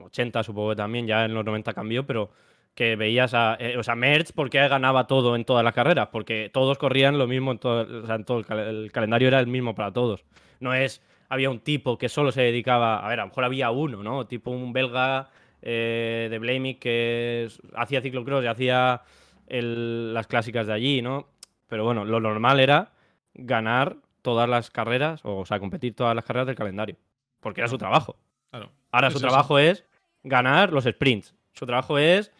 B: 80 supongo que también, ya en los 90 cambió, pero que veías a, o sea, Merckx, porque ganaba todo en todas las carreras? Porque todos corrían lo mismo en todo, o sea, en todo el, el calendario era el mismo para todos. No es, había un tipo que solo se dedicaba, a ver, a lo mejor había uno, ¿no? Tipo un belga eh, de Blamey, que hacía ciclocross y hacía las clásicas de allí, ¿no? Pero bueno, lo normal era ganar todas las carreras, o, sea, competir todas las carreras del calendario, porque era su trabajo. Ahora su trabajo es ganar los sprints, su trabajo es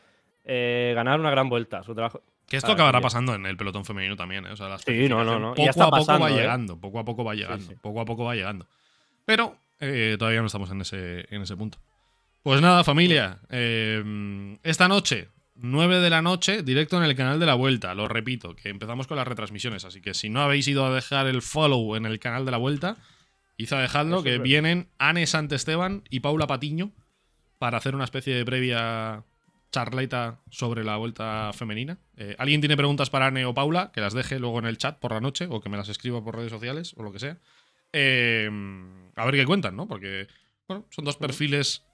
B: eh, ganar una gran vuelta, su trabajo... Que esto acabará
A: pasando en el pelotón femenino también, ¿eh? O sea, sí, no, no, Poco está a poco va ¿eh? llegando, poco a poco va llegando, poco a poco va llegando. Pero todavía no estamos en ese, en ese punto. Pues nada, familia. Eh, esta noche, 9 de la noche, directo en el canal de la vuelta. Lo repito, que empezamos con las retransmisiones. Así que si no habéis ido a dejar el follow en el canal de la vuelta, quizá dejadlo, que vienen Anne Esteban y Paula Patiño para hacer una especie de previa charleta sobre la vuelta femenina. Eh, ¿Alguien tiene preguntas para Anne o Paula? Que las deje luego en el chat por la noche o que me las escriba por redes sociales o lo que sea. Eh, a ver qué cuentan, ¿no? Porque, bueno, son dos perfiles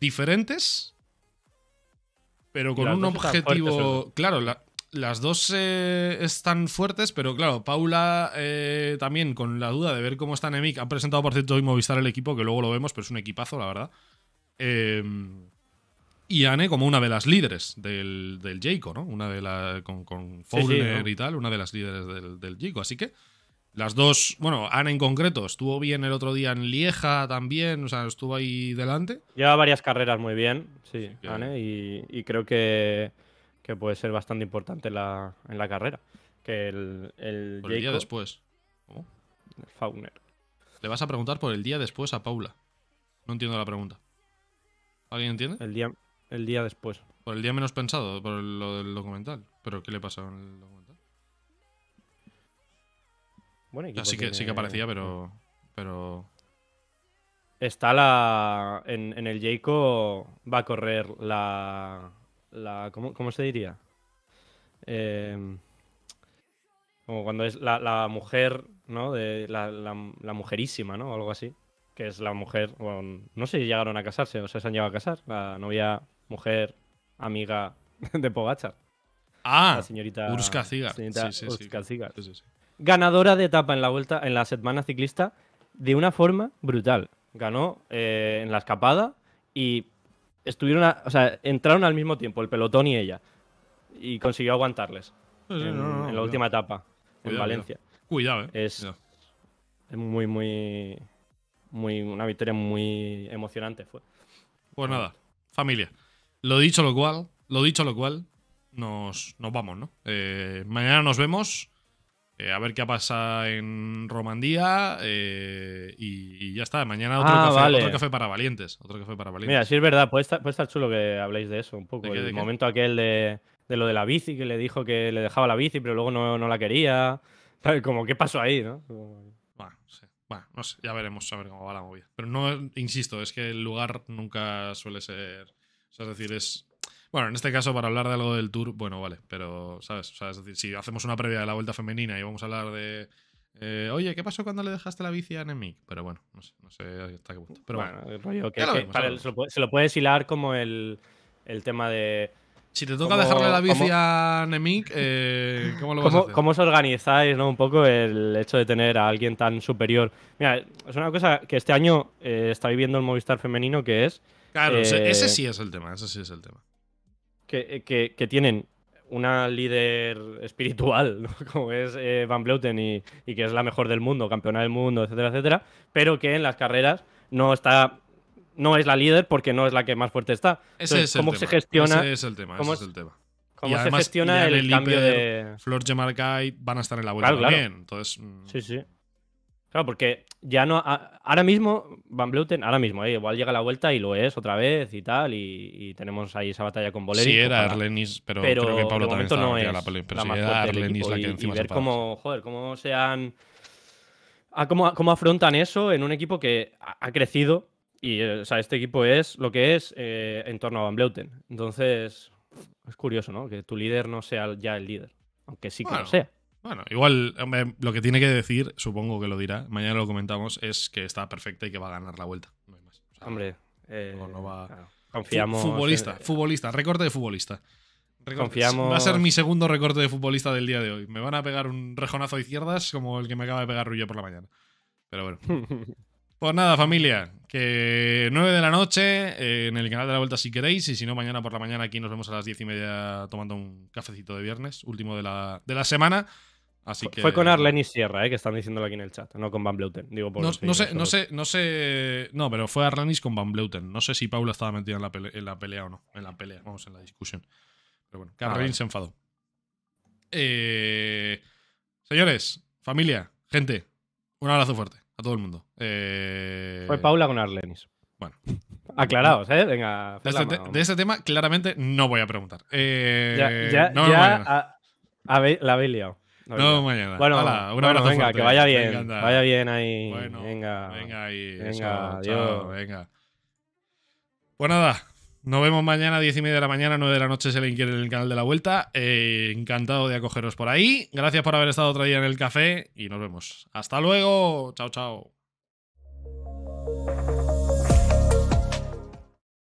A: diferentes, pero con un objetivo. claro, las dos eh, están fuertes, pero claro, Paula eh, también con la duda de ver cómo está Nemic. ha presentado, por cierto, hoy Movistar el equipo, que luego lo vemos, pero es un equipazo, la verdad. Eh, y Anne como una de las líderes del, del Jayco, ¿no? Una de la, con, con y tal, una de las líderes del, del Jayco. Así que las dos, bueno, Ana en concreto, estuvo bien el otro día en Lieja también, o sea, estuvo ahí delante.
B: Lleva varias carreras muy bien, sí, y, creo que, puede ser bastante importante la, en la carrera. Que el, por el día después. ¿Cómo? El Fauner.
A: Le vas a preguntar por el día después a Paula. No entiendo la pregunta. ¿Alguien entiende? El día, el día después. Por el día menos pensado, por lo del documental. ¿Pero qué le pasa en el documental?
B: Bueno, Sí que aparecía, pero. pero... Está la. En, el Jayco va a correr la. la ¿cómo, se diría? Em, como cuando es la, mujer, ¿no? De la, mujerísima, ¿no? O algo así. Que es la mujer, no sé llegaron a casarse o se han llegado a casar. La novia, mujer, amiga de Pogachar. Ah, la señorita Urska Cigar! Urska sí, sí ganadora de etapa en la vuelta en la semana ciclista de una forma brutal. Ganó eh, en la escapada y estuvieron, o sea, entraron al mismo tiempo el pelotón y ella y consiguió aguantarles en, la última etapa en Valencia. Cuidado, eh. Es, muy, muy, muy, una victoria muy emocionante fue. Pues nada, familia. Lo dicho lo cual, lo dicho lo cual,
A: nos, vamos, ¿no? Eh, mañana nos vemos. Eh, a ver qué pasa
B: en Romandía
A: eh,
B: y, ya está. Mañana ah, otro, café, para
A: valientes, Mira, sí es
B: verdad, puede estar, chulo que habléis de eso un poco. el momento aquel de, lo de la bici, que le dijo que le dejaba la bici, pero luego no, la quería. Como qué pasó ahí, ¿no?
A: Bueno, no sé, ya veremos a ver cómo va la movida. Pero no, insisto, es que el lugar nunca suele ser... es decir, es bueno, en este caso, para hablar de algo del Tour, bueno, vale, pero, ¿sabes? si hacemos una previa de la vuelta femenina y vamos a hablar de. Eh, Oye, ¿qué pasó cuando le dejaste la bici a Nemic? Pero bueno, no sé, no sé hasta qué punto. Pero bueno, se, lo
B: puede, hilar como el, tema de. Si te toca dejarle la bici
A: a Nemic, eh, ¿cómo lo vas a hacer?
B: ¿Cómo os organizáis ¿no? un poco el hecho de tener a alguien tan superior? Mira, es una cosa que este año eh, está viviendo el Movistar femenino que es. Claro, ese sí
A: es el tema, ese sí es el tema.
B: Eh, que, tienen una líder espiritual, como es eh, Van Bleuten y, que es la mejor del mundo, campeona del mundo, etcétera, etcétera, pero que en las carreras no está no es la líder porque no es la que más fuerte está. Ese es el ¿cómo tema. se gestiona? Ese es el tema, cómo, es el tema. ¿Cómo se gestiona el, cambio de Flor van a estar en la vuelta también. Entonces, mm. sí, sí. Claro, porque ya no. ahora mismo, Van Bleuten, ahora mismo, eh, igual llega la vuelta y lo es otra vez y tal, y, tenemos ahí esa batalla con Boleri. Sí, pues era Arlenis, pero, creo que Pablo también no es la pero era Arlenis la que encima ver cómo, joder, cómo se han. cómo, afrontan eso en un equipo que ha, crecido y, eh, o sea, este equipo es lo que es eh, en torno a Van Bleuten. Entonces, es curioso, ¿no? Que tu líder no sea ya el líder, aunque sí que lo sea. Bueno, igual lo
A: que tiene que decir, supongo que lo dirá, mañana lo comentamos, es que está perfecta y que va a ganar la vuelta. No hay más. hombre, eh, confiamos. Futbolista, futbolista, recorte de futbolista. Confiamos... Va a ser mi segundo recorte de futbolista del día de hoy. Me van a pegar un rejonazo de izquierdas como el que me acaba de pegar Rullo por la mañana. Pero bueno. Pues nada, familia, que 9 de la noche eh, en el canal de la vuelta si queréis, y si no, mañana por la mañana aquí nos vemos a las 10 y media tomando
B: un cafecito de viernes, último de la,
A: de la semana.
B: Fue con Arlenis Sierra, eh, que están diciéndolo aquí en el chat, no con Van Bleuten. Digo, no, sé, no, sé,
A: no sé, no, pero fue Arlenis con Van Bleuten. No sé si Paula estaba metida en la, pelea, o no. En la pelea, vamos, en la discusión. Pero bueno, ah, Carlín se enfadó. Eh, señores, familia, gente, un abrazo fuerte a todo el mundo. Eh, fue Paula con Arlenis. Bueno. Aclaraos, ¿eh? Venga. De este, de este, tema, claramente no voy a preguntar. ya, ya,
B: la habéis liado. No, mañana. Bueno, Hola, un bueno venga, que vaya bien. vaya bien ahí. venga. Venga, ahí. venga, Chao, venga.
A: Pues nada, nos vemos mañana, 10 y media de la mañana, 9 de la noche, si le quiere en el canal de la vuelta. Eh, encantado de acogeros por ahí. Gracias por haber estado otro día en el café y nos vemos. Hasta luego. Chao, chao.